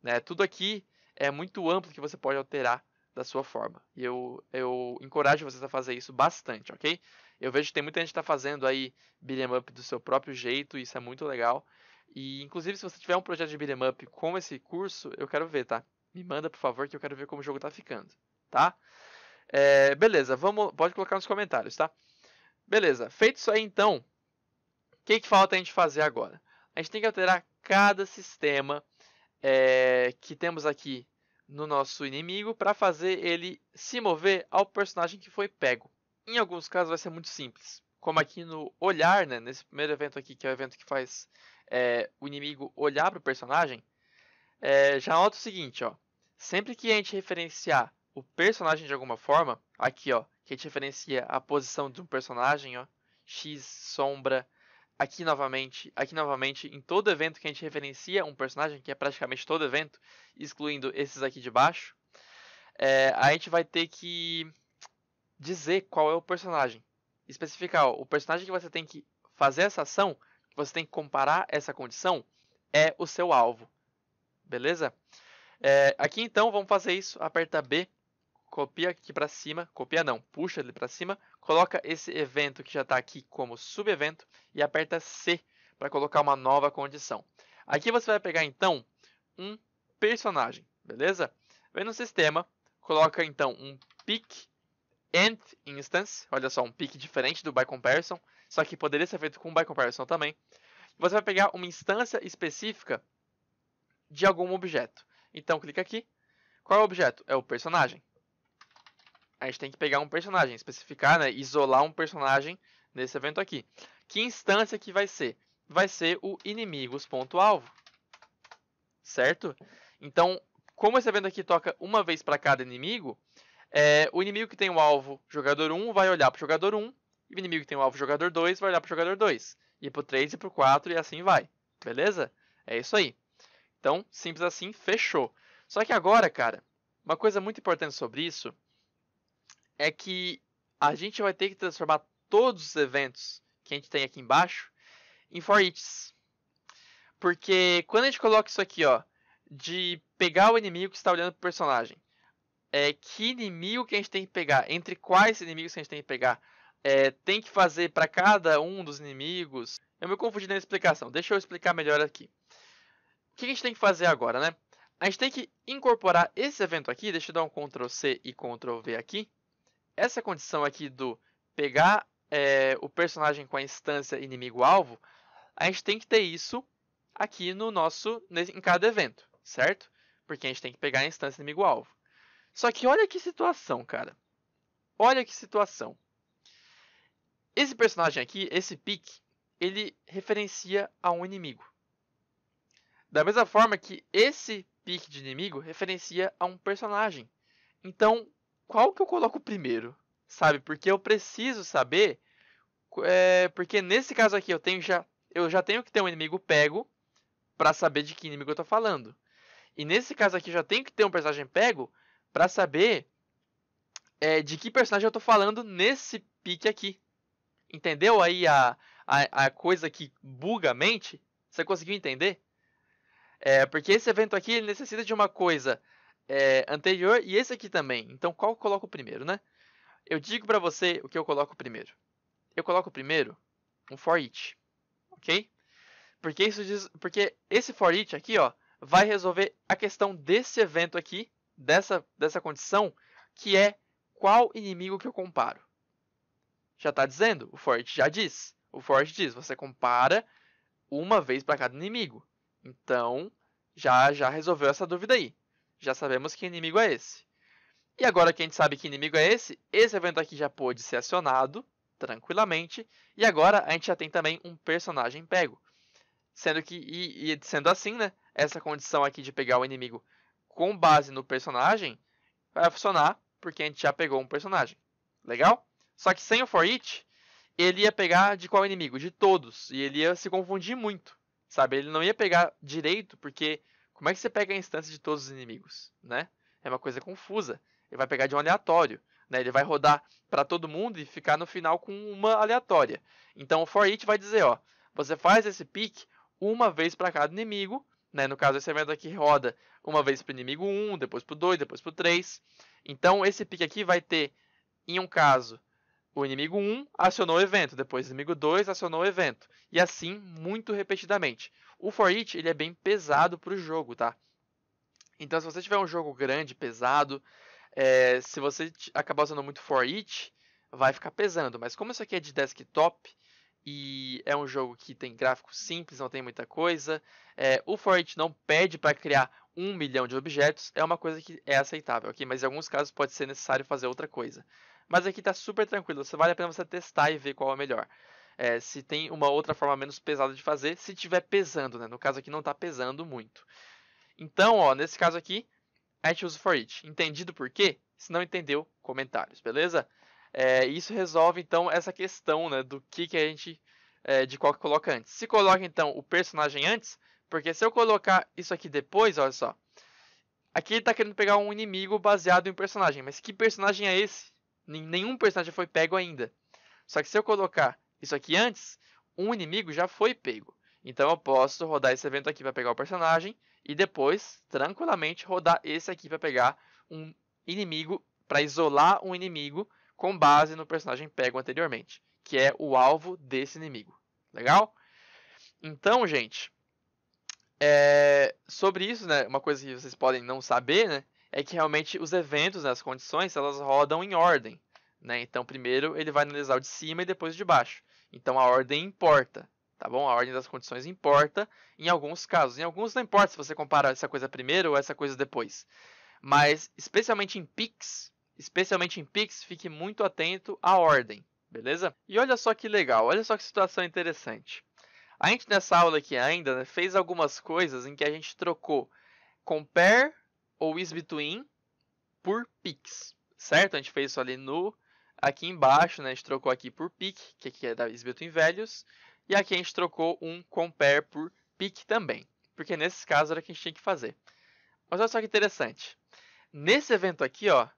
Né? Tudo aqui é muito amplo que você pode alterar da sua forma. E eu, eu encorajo vocês a fazer isso bastante, ok? Eu vejo que tem muita gente que está fazendo aí beat'em up do seu próprio jeito, e isso é muito legal. E inclusive se você tiver um projeto de beat'em up com esse curso, eu quero ver, tá? Me manda por favor que eu quero ver como o jogo tá ficando, tá? É, beleza, vamos, pode colocar nos comentários, tá? Beleza, feito isso aí então, o que, que falta a gente fazer agora? A gente tem que alterar cada sistema é, que temos aqui no nosso inimigo para fazer ele se mover ao personagem que foi pego. Em alguns casos vai ser muito simples, como aqui no olhar, né, nesse primeiro evento aqui, que é o evento que faz é, o inimigo olhar para o personagem, é, já nota o seguinte, ó. Sempre que a gente referenciar o personagem de alguma forma, aqui, ó, que a gente referencia a posição de um personagem, ó, X, sombra, aqui novamente, aqui novamente, em todo evento que a gente referencia um personagem, que é praticamente todo evento, excluindo esses aqui de baixo, é, a gente vai ter que dizer qual é o personagem. Especificar, ó, o personagem que você tem que fazer essa ação você tem que comparar essa condição é o seu alvo. Beleza? É, aqui então vamos fazer isso. Aperta B, copia aqui para cima, copia não, puxa ele para cima, coloca esse evento que já está aqui como subevento e aperta C para colocar uma nova condição. Aqui você vai pegar então um personagem, beleza? Vem no sistema, coloca então um pick and instance, olha só, um pick diferente do by comparison, só que poderia ser feito com by comparison também. Você vai pegar uma instância específica de algum objeto. Então clica aqui. Qual é o objeto? É o personagem. A gente tem que pegar um personagem, especificar, né, isolar um personagem nesse evento aqui. Que instância que vai ser? Vai ser o inimigos.alvo. Certo? Então, como esse evento aqui toca uma vez para cada inimigo, é, o inimigo que tem o alvo jogador 1 vai olhar para o jogador 1 o inimigo que tem o alvo jogador 2 vai olhar para o jogador 2, e para o 3 e para o 4 e assim vai. Beleza? É isso aí. Então, simples assim, fechou. Só que agora, cara, uma coisa muito importante sobre isso é que a gente vai ter que transformar todos os eventos que a gente tem aqui embaixo em for each. Porque quando a gente coloca isso aqui, ó, de pegar o inimigo que está olhando para o personagem, é que inimigo que a gente tem que pegar, entre quais inimigos que a gente tem que pegar, é, tem que fazer para cada um dos inimigos. Eu me confundi na explicação, deixa eu explicar melhor aqui. O que a gente tem que fazer agora, né? A gente tem que incorporar esse evento aqui, deixa eu dar um Ctrl C e Ctrl V aqui. Essa é condição aqui do pegar é, o personagem com a instância inimigo-alvo, a gente tem que ter isso aqui no nosso, em cada evento, certo? Porque a gente tem que pegar a instância inimigo-alvo. Só que olha que situação, cara. Olha que situação. Esse personagem aqui, esse pique, ele referencia a um inimigo. Da mesma forma que esse pique de inimigo referencia a um personagem. Então, qual que eu coloco primeiro? Sabe? Porque eu preciso saber. É, porque nesse caso aqui eu tenho já. Eu já tenho que ter um inimigo pego para saber de que inimigo eu tô falando. E nesse caso aqui já tenho que ter um personagem pego para saber é, de que personagem eu tô falando nesse pique aqui. Entendeu aí a, a, a coisa que buga a mente? Você conseguiu entender? É, porque esse evento aqui ele necessita de uma coisa é, anterior e esse aqui também. Então qual eu coloco primeiro, né? Eu digo para você o que eu coloco primeiro. Eu coloco primeiro um for each, ok? Porque isso diz, porque esse for each aqui, ó, vai resolver a questão desse evento aqui, dessa dessa condição, que é qual inimigo que eu comparo já está dizendo, o forte já diz. O forte diz, você compara uma vez para cada inimigo. Então, já já resolveu essa dúvida aí. Já sabemos que inimigo é esse. E agora que a gente sabe que inimigo é esse, esse evento aqui já pôde ser acionado tranquilamente. E agora a gente já tem também um personagem pego. Sendo que, e, e sendo assim, né, essa condição aqui de pegar o inimigo com base no personagem vai funcionar porque a gente já pegou um personagem. Legal? Só que sem o for each, ele ia pegar de qual inimigo? De todos. E ele ia se confundir muito, sabe? Ele não ia pegar direito, porque como é que você pega a instância de todos os inimigos, né? É uma coisa confusa. Ele vai pegar de um aleatório, né? Ele vai rodar para todo mundo e ficar no final com uma aleatória. Então o for each vai dizer, ó, você faz esse pick uma vez para cada inimigo, né? No caso esse é evento aqui roda uma vez para o inimigo 1, depois para o 2, depois para o 3. Então esse pick aqui vai ter, em um caso, o inimigo 1 acionou o evento, depois o inimigo 2 acionou o evento, e assim muito repetidamente. O for each ele é bem pesado para o jogo, tá? Então, se você tiver um jogo grande, pesado, é, se você acabar usando muito for each, vai ficar pesando. Mas como isso aqui é de desktop e é um jogo que tem gráfico simples, não tem muita coisa, é, o for each não pede para criar um milhão de objetos, é uma coisa que é aceitável ok? mas em alguns casos pode ser necessário fazer outra coisa. Mas aqui tá super tranquilo, você vale a pena você testar e ver qual é melhor. É, se tem uma outra forma menos pesada de fazer, se tiver pesando, né? No caso aqui não tá pesando muito. Então, ó, nesse caso aqui, I choose for it. Entendido por quê? Se não entendeu, comentários, beleza? É, isso resolve então essa questão, né, do que que a gente é, de qual que coloca antes. Se coloca então o personagem antes, porque se eu colocar isso aqui depois, olha só. Aqui ele está querendo pegar um inimigo baseado em um personagem, mas que personagem é esse? Nenhum personagem foi pego ainda. Só que se eu colocar isso aqui antes, um inimigo já foi pego. Então eu posso rodar esse evento aqui para pegar o personagem e depois, tranquilamente, rodar esse aqui para pegar um inimigo, para isolar um inimigo com base no personagem pego anteriormente, que é o alvo desse inimigo. Legal? Então, gente, é... sobre isso, né, uma coisa que vocês podem não saber, né, é que realmente os eventos, né, as condições, elas rodam em ordem. Né? Então, primeiro ele vai analisar o de cima e depois o de baixo. Então, a ordem importa, tá bom? A ordem das condições importa em alguns casos. Em alguns não importa se você compara essa coisa primeiro ou essa coisa depois. Mas, especialmente em PIX, especialmente em PIX, fique muito atento à ordem, beleza? E olha só que legal, olha só que situação interessante. A gente nessa aula aqui ainda né, fez algumas coisas em que a gente trocou compare ou isbetween por Pix, certo? A gente fez isso ali no aqui embaixo, né? A gente trocou aqui por PIC, que aqui é da isbetween values, e aqui a gente trocou um compare por PIC também, porque nesses casos era o que a gente tinha que fazer. Mas olha só que interessante. Nesse evento aqui, ó,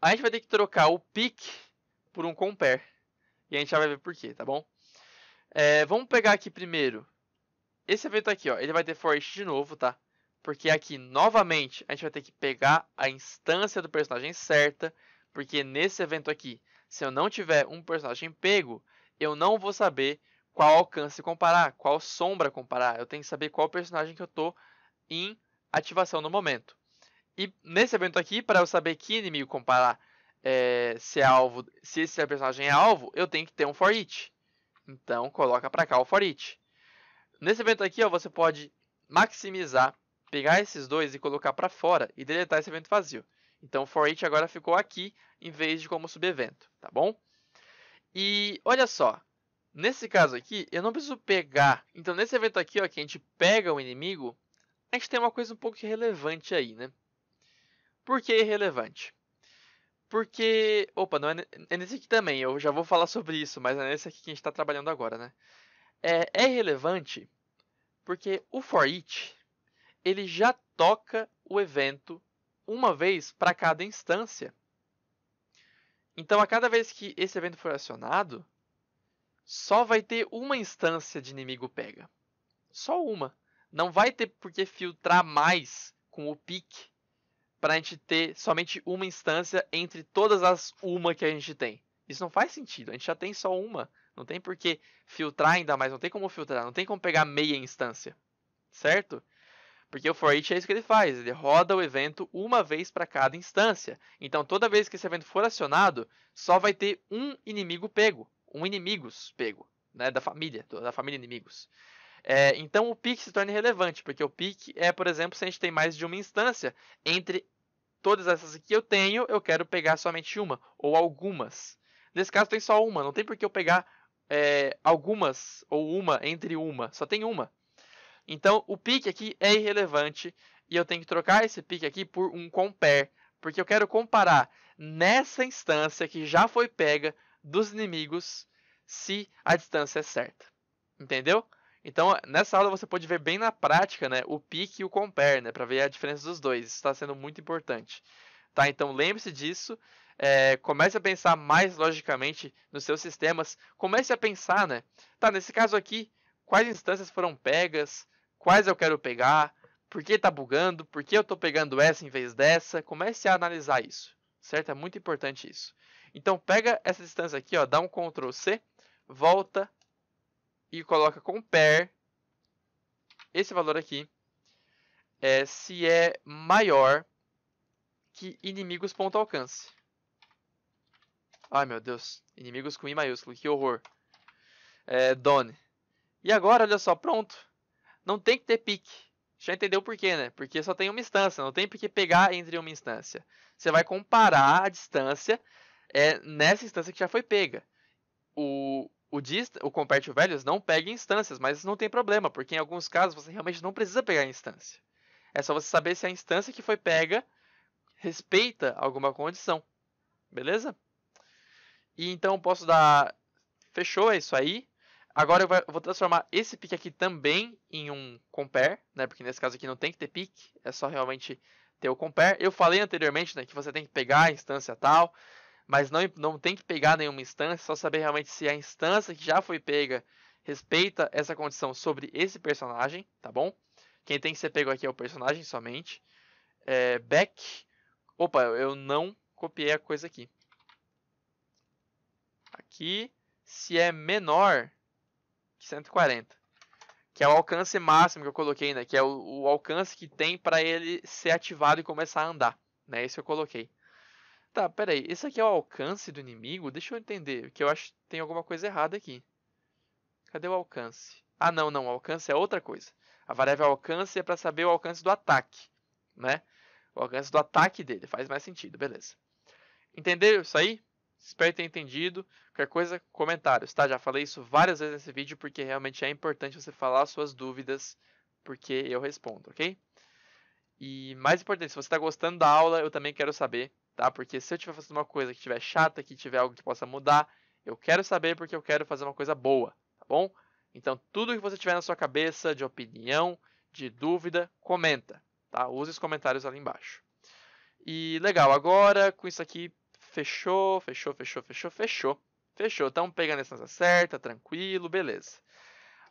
a gente vai ter que trocar o PIC por um compare. E a gente já vai ver por quê, tá bom? É, vamos pegar aqui primeiro. Esse evento aqui, ó, ele vai ter for each de novo, tá? Porque aqui, novamente, a gente vai ter que pegar a instância do personagem certa. Porque nesse evento aqui, se eu não tiver um personagem pego, eu não vou saber qual alcance comparar, qual sombra comparar. Eu tenho que saber qual personagem que eu estou em ativação no momento. E nesse evento aqui, para eu saber que inimigo comparar, é, se é alvo, se esse personagem é alvo, eu tenho que ter um for each. Então coloca para cá o for each. Nesse evento aqui, ó, você pode maximizar pegar esses dois e colocar para fora e deletar esse evento vazio. Então, for each agora ficou aqui em vez de como subevento, tá bom? E olha só, nesse caso aqui, eu não preciso pegar. Então, nesse evento aqui, ó, que a gente pega o inimigo, a gente tem uma coisa um pouco irrelevante aí, né? Por que irrelevante? Porque, opa, não é, é nesse aqui também, eu já vou falar sobre isso, mas é nesse aqui que a gente está trabalhando agora, né? É, é irrelevante porque o for each, ele já toca o evento uma vez para cada instância. Então, a cada vez que esse evento for acionado, só vai ter uma instância de inimigo pega. Só uma. Não vai ter por que filtrar mais com o pique para a gente ter somente uma instância entre todas as uma que a gente tem. Isso não faz sentido. A gente já tem só uma. Não tem por que filtrar ainda mais. Não tem como filtrar. Não tem como pegar meia instância. Certo? Porque o for each é isso que ele faz, ele roda o evento uma vez para cada instância. Então toda vez que esse evento for acionado, só vai ter um inimigo pego, um inimigos pego, né, da família, da família inimigos. É, então o pick se torna relevante, porque o pick é, por exemplo, se a gente tem mais de uma instância, entre todas essas que eu tenho, eu quero pegar somente uma, ou algumas. Nesse caso tem só uma, não tem por que eu pegar é, algumas ou uma entre uma, só tem uma. Então o pique aqui é irrelevante e eu tenho que trocar esse pique aqui por um compare, porque eu quero comparar nessa instância que já foi pega dos inimigos se a distância é certa. Entendeu? Então, nessa aula você pode ver bem na prática, né, o pique e o compare, né, para ver a diferença dos dois. Isso está sendo muito importante. Tá? Então, lembre-se disso. É, comece a pensar mais logicamente nos seus sistemas. Comece a pensar, né? Tá, nesse caso aqui, quais instâncias foram pegas? quais eu quero pegar, por que tá bugando, por que eu tô pegando essa em vez dessa. Comece a analisar isso, certo? É muito importante isso. Então pega essa distância aqui, ó, dá um Ctrl C, volta e coloca compare esse valor aqui é, se é maior que inimigos.alcance. Ai meu Deus, inimigos com I maiúsculo, que horror. É, done. E agora, olha só, pronto não tem que ter pique. Já entendeu por quê, né? Porque só tem uma instância, não tem por que pegar entre uma instância. Você vai comparar a distância é, nessa instância que já foi pega. O, o, dist, o Values não pega instâncias, mas não tem problema, porque em alguns casos você realmente não precisa pegar instância. É só você saber se a instância que foi pega respeita alguma condição. Beleza? E então posso dar. Fechou, é isso aí. Agora eu vou transformar esse pick aqui também em um compare, né? Porque nesse caso aqui não tem que ter pick, é só realmente ter o compare. Eu falei anteriormente né, que você tem que pegar a instância tal, mas não, não tem que pegar nenhuma instância, só saber realmente se a instância que já foi pega respeita essa condição sobre esse personagem, tá bom? Quem tem que ser pego aqui é o personagem somente. É, back. Opa, eu não copiei a coisa aqui. Aqui, se é menor 140. Que é o alcance máximo que eu coloquei, né? Que é o, o alcance que tem para ele ser ativado e começar a andar. Né? Esse eu coloquei. Tá, peraí. Esse aqui é o alcance do inimigo? Deixa eu entender, que eu acho que tem alguma coisa errada aqui. Cadê o alcance? Ah, não, não. Alcance é outra coisa. A variável alcance é para saber o alcance do ataque, né? O alcance do ataque dele. Faz mais sentido, beleza. Entendeu isso aí? Espero ter entendido. Qualquer coisa, comentários, tá? Já falei isso várias vezes nesse vídeo porque realmente é importante você falar suas dúvidas, porque eu respondo, ok? E mais importante, se você está gostando da aula, eu também quero saber, tá? Porque se eu estiver fazendo uma coisa que estiver chata, que tiver algo que possa mudar, eu quero saber porque eu quero fazer uma coisa boa, tá bom? Então, tudo que você tiver na sua cabeça de opinião, de dúvida, comenta, tá? Use os comentários ali embaixo. E legal, agora com isso aqui fechou, fechou, fechou, fechou, fechou. Fechou, estamos pegando a instância certa, tranquilo, beleza.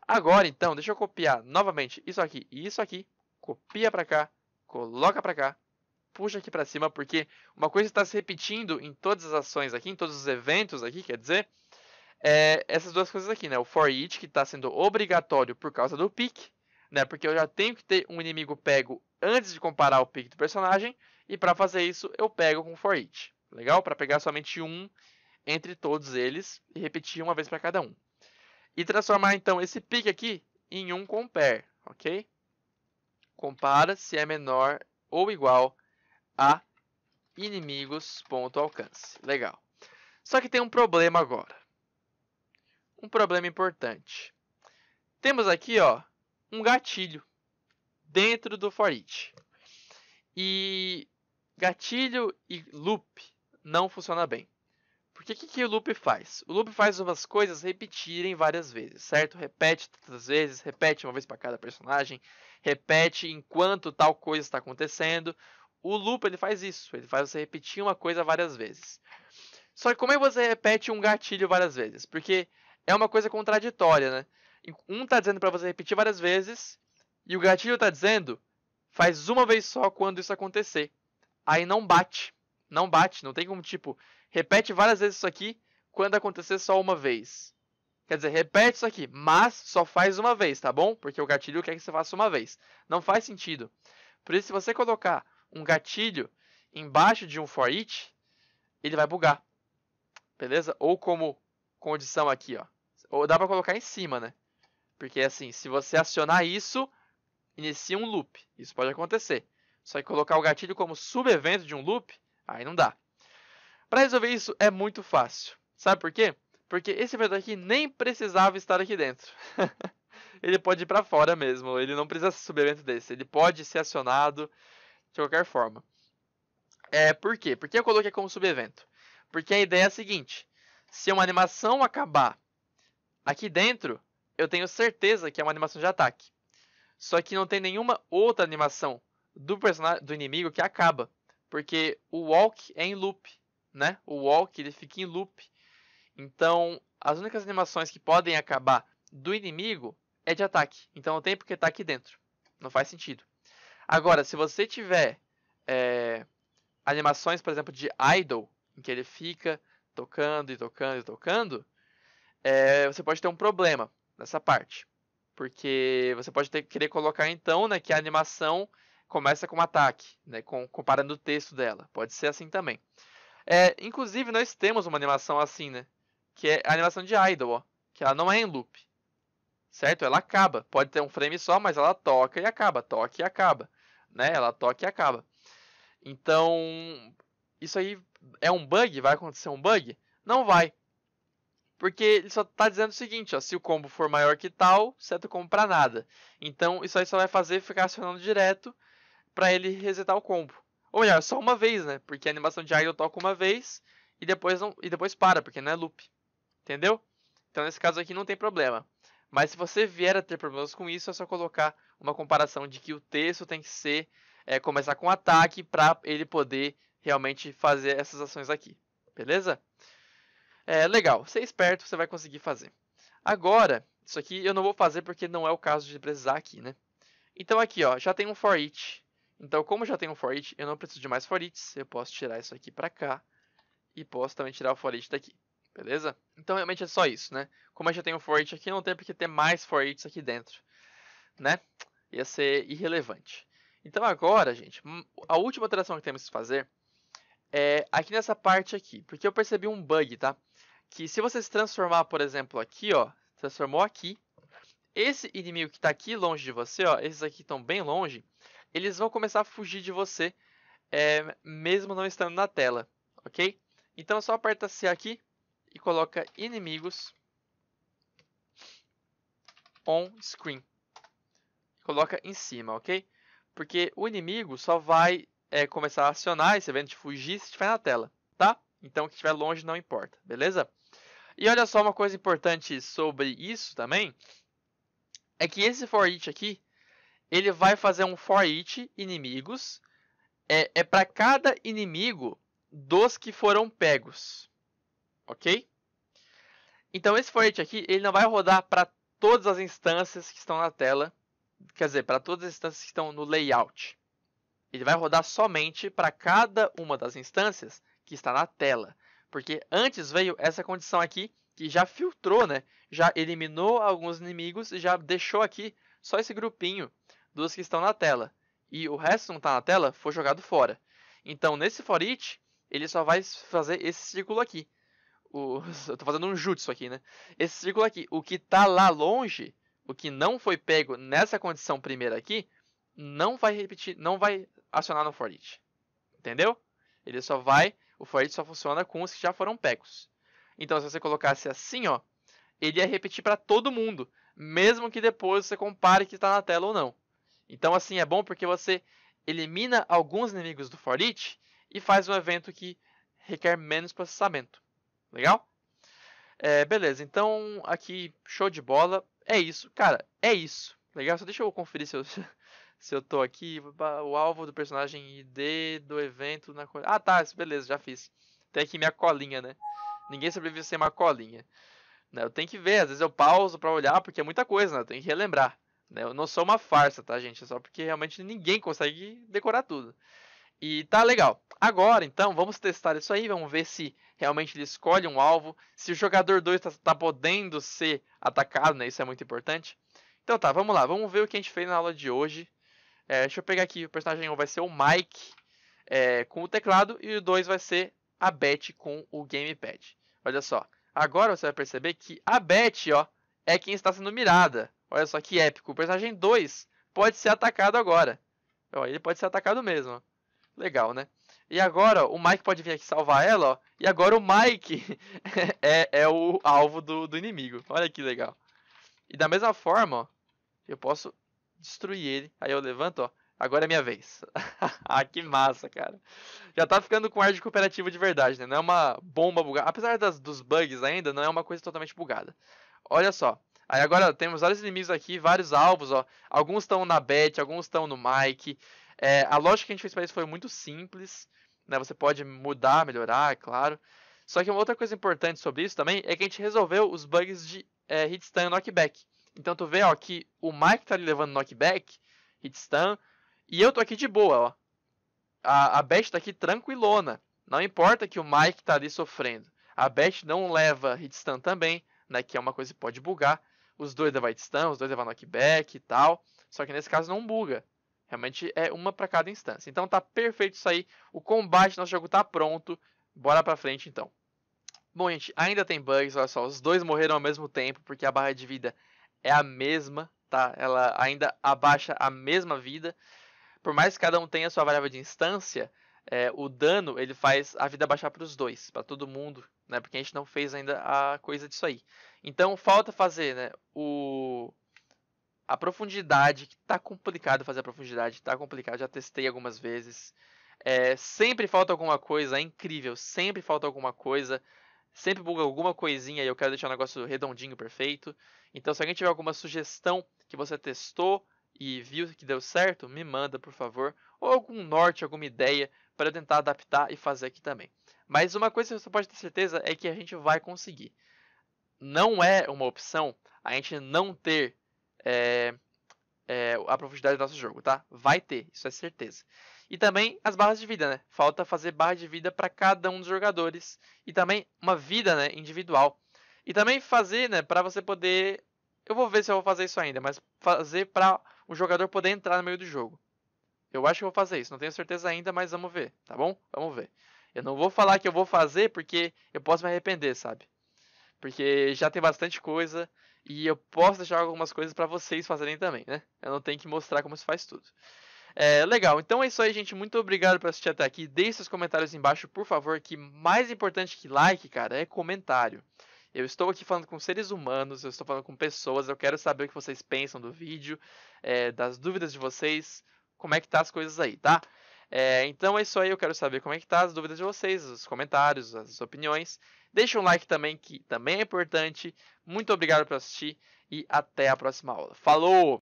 Agora então, deixa eu copiar novamente isso aqui e isso aqui. Copia para cá, coloca para cá, puxa aqui para cima, porque uma coisa está se repetindo em todas as ações aqui, em todos os eventos aqui, quer dizer, é essas duas coisas aqui, né? O for each, que está sendo obrigatório por causa do pick, né? Porque eu já tenho que ter um inimigo pego antes de comparar o pick do personagem, e para fazer isso eu pego com for each legal? Para pegar somente um entre todos eles e repetir uma vez para cada um. E transformar então esse pick aqui em um compare, ok? Compara se é menor ou igual a inimigos.alcance. Legal. Só que tem um problema agora. Um problema importante. Temos aqui, ó, um gatilho dentro do for each. E gatilho e loop não funciona bem. Porque o que, que o loop faz? O loop faz umas coisas repetirem várias vezes, certo? Repete tantas vezes, repete uma vez para cada personagem, repete enquanto tal coisa está acontecendo. O loop ele faz isso, ele faz você repetir uma coisa várias vezes. Só que como é que você repete um gatilho várias vezes? Porque é uma coisa contraditória, né? Um está dizendo para você repetir várias vezes e o gatilho está dizendo faz uma vez só quando isso acontecer. Aí não bate. Não bate, não tem como, tipo, repete várias vezes isso aqui quando acontecer só uma vez. Quer dizer, repete isso aqui, mas só faz uma vez, tá bom? Porque o gatilho quer que você faça uma vez. Não faz sentido. Por isso, se você colocar um gatilho embaixo de um for each, ele vai bugar. Beleza? Ou como condição aqui, ó. Ou dá pra colocar em cima, né? Porque assim, se você acionar isso, inicia um loop. Isso pode acontecer. Só que colocar o gatilho como subevento de um loop, Aí não dá. Para resolver isso é muito fácil. Sabe por quê? Porque esse evento aqui nem precisava estar aqui dentro. ele pode ir para fora mesmo, ele não precisa ser subevento desse, ele pode ser acionado de qualquer forma. É, por quê? Por que eu coloquei como subevento? Porque a ideia é a seguinte, se uma animação acabar aqui dentro, eu tenho certeza que é uma animação de ataque. Só que não tem nenhuma outra animação do personagem do inimigo que acaba porque o walk é em loop, né? O walk ele fica em loop. Então, as únicas animações que podem acabar do inimigo é de ataque. Então não tem que está aqui dentro. Não faz sentido. Agora, se você tiver é, animações, por exemplo, de idle, em que ele fica tocando e tocando e tocando, é, você pode ter um problema nessa parte. Porque você pode ter, querer colocar então né, que a animação começa com um ataque, né, com, comparando o texto dela. Pode ser assim também. É, inclusive, nós temos uma animação assim, né? Que é a animação de Idol, ó, que ela não é em loop. Certo? Ela acaba. Pode ter um frame só, mas ela toca e acaba, toca e acaba. Né? Ela toca e acaba. Então, isso aí é um bug? Vai acontecer um bug? Não vai. Porque ele só está dizendo o seguinte, ó, se o combo for maior que tal, certo combo para nada. Então, isso aí só vai fazer ficar acionando direto para ele resetar o combo. Ou melhor, só uma vez, né? Porque a animação de idle toca uma vez e depois, não, e depois para, porque não é loop. Entendeu? Então nesse caso aqui não tem problema. Mas se você vier a ter problemas com isso, é só colocar uma comparação de que o texto tem que ser é, começar com ataque para ele poder realmente fazer essas ações aqui. Beleza? É, legal, é esperto você vai conseguir fazer. Agora, isso aqui eu não vou fazer porque não é o caso de precisar aqui, né? Então aqui, ó, já tem um for each então, como já tenho um for each, eu não preciso de mais for each, eu posso tirar isso aqui para cá e posso também tirar o for each daqui, beleza? Então, realmente é só isso, né? Como eu já tenho um for each aqui, não tem porque ter mais for each aqui dentro, né? Ia ser irrelevante. Então, agora, gente, a última alteração que temos que fazer é aqui nessa parte aqui, porque eu percebi um bug, tá? Que se você se transformar, por exemplo, aqui, ó, transformou aqui, esse inimigo que está aqui longe de você, ó, esses aqui estão bem longe, eles vão começar a fugir de você, é, mesmo não estando na tela, ok? Então só aperta C aqui e coloca inimigos on screen. Coloca em cima, ok? Porque o inimigo só vai é, começar a acionar esse evento de fugir se estiver na tela, tá? Então, que estiver longe não importa, beleza? E olha só uma coisa importante sobre isso também, é que esse for each aqui, ele vai fazer um for each inimigos. É, é para cada inimigo dos que foram pegos. Ok? Então esse for each aqui, ele não vai rodar para todas as instâncias que estão na tela. Quer dizer, para todas as instâncias que estão no layout. Ele vai rodar somente para cada uma das instâncias que está na tela. Porque antes veio essa condição aqui que já filtrou, né? Já eliminou alguns inimigos e já deixou aqui só esse grupinho dos que estão na tela, e o resto que não está na tela foi jogado fora. Então, nesse for each, ele só vai fazer esse círculo aqui. O, eu estou fazendo um jutsu aqui, né? Esse círculo aqui, o que está lá longe, o que não foi pego nessa condição primeira aqui, não vai repetir, não vai acionar no for each. Entendeu? Ele só vai, o for each só funciona com os que já foram pegos. Então, se você colocasse assim, ó, ele ia repetir para todo mundo, mesmo que depois você compare que está na tela ou não. Então, assim, é bom porque você elimina alguns inimigos do for each e faz um evento que requer menos processamento. Legal? É, beleza, então aqui, show de bola. É isso, cara, é isso. Legal? Só deixa eu conferir se eu, se eu tô aqui. O alvo do personagem ID do evento na Ah, tá, beleza, já fiz. Tem aqui minha colinha, né? Ninguém sobrevive sem uma colinha. Né, eu tenho que ver, às vezes eu pauso para olhar, porque é muita coisa, né? Eu tenho que relembrar. Né? Eu não sou uma farsa, tá, gente? É só porque realmente ninguém consegue decorar tudo. E tá legal. Agora, então, vamos testar isso aí, vamos ver se realmente ele escolhe um alvo, se o jogador 2 está tá podendo ser atacado, né? Isso é muito importante. Então tá, vamos lá, vamos ver o que a gente fez na aula de hoje. É, deixa eu pegar aqui, o personagem 1 vai ser o Mike é, com o teclado e o 2 vai ser a Beth com o gamepad. Olha só, agora você vai perceber que a Beth, ó, é quem está sendo mirada. Olha só que épico. O personagem 2 pode ser atacado agora. Ó, ele pode ser atacado mesmo. Legal, né? E agora, ó, o Mike pode vir aqui salvar ela, ó. E agora o Mike é, é o alvo do, do inimigo. Olha que legal. E da mesma forma, ó, eu posso destruir ele. Aí eu levanto, ó. Agora é minha vez. ah, que massa, cara. Já tá ficando com ar de cooperativo de verdade, né? Não é uma bomba bugada. Apesar das, dos bugs ainda, não é uma coisa totalmente bugada. Olha só. Aí agora temos vários inimigos aqui, vários alvos, ó. Alguns estão na Beth, alguns estão no Mike. É, a lógica que a gente fez para isso foi muito simples, né? Você pode mudar, melhorar, é claro. Só que uma outra coisa importante sobre isso também é que a gente resolveu os bugs de é, hitstun e knockback. Então tu vê, ó, que o Mike tá ali levando knockback, hitstun, e eu tô aqui de boa, ó. A, a Beth tá aqui tranquilona. Não importa que o Mike tá ali sofrendo. A Beth não leva hitstun também, né? Que é uma coisa que pode bugar os dois levam stun, os dois levam knockback e tal. Só que nesse caso não buga. Realmente é uma para cada instância. Então tá perfeito isso aí. O combate nosso jogo tá pronto. Bora pra frente então. Bom, gente, ainda tem bugs, olha só. Os dois morreram ao mesmo tempo, porque a barra de vida é a mesma, tá? Ela ainda abaixa a mesma vida. Por mais que cada um tenha sua variável de instância, é, o dano ele faz a vida baixar para os dois, para todo mundo, né? Porque a gente não fez ainda a coisa disso aí. Então falta fazer, né? O a profundidade que tá complicado fazer a profundidade, tá complicado, já testei algumas vezes. É, sempre falta alguma coisa, é incrível, sempre falta alguma coisa, sempre buga alguma coisinha e eu quero deixar o negócio redondinho, perfeito. Então se alguém tiver alguma sugestão que você testou e viu que deu certo, me manda, por favor, ou algum norte, alguma ideia para tentar adaptar e fazer aqui também. Mas uma coisa que você pode ter certeza é que a gente vai conseguir não é uma opção a gente não ter é, é, a profundidade do nosso jogo, tá? Vai ter, isso é certeza. E também as barras de vida, né? Falta fazer barra de vida para cada um dos jogadores e também uma vida, né, individual. E também fazer, né, para você poder eu vou ver se eu vou fazer isso ainda, mas fazer para o jogador poder entrar no meio do jogo. Eu acho que eu vou fazer isso, não tenho certeza ainda, mas vamos ver, tá bom? Vamos ver. Eu não vou falar que eu vou fazer porque eu posso me arrepender, sabe? Porque já tem bastante coisa e eu posso deixar algumas coisas para vocês fazerem também, né? Eu não tenho que mostrar como se faz tudo. É, legal, então é isso aí, gente. Muito obrigado por assistir até aqui. Deixe seus comentários embaixo, por favor, que mais importante que like, cara, é comentário. Eu estou aqui falando com seres humanos, eu estou falando com pessoas, eu quero saber o que vocês pensam do vídeo, é, das dúvidas de vocês, como é que tá as coisas aí, tá? É, então é isso aí, eu quero saber como é que tá, as dúvidas de vocês, os comentários, as opiniões. Deixa um like também, que também é importante. Muito obrigado por assistir e até a próxima aula. Falou!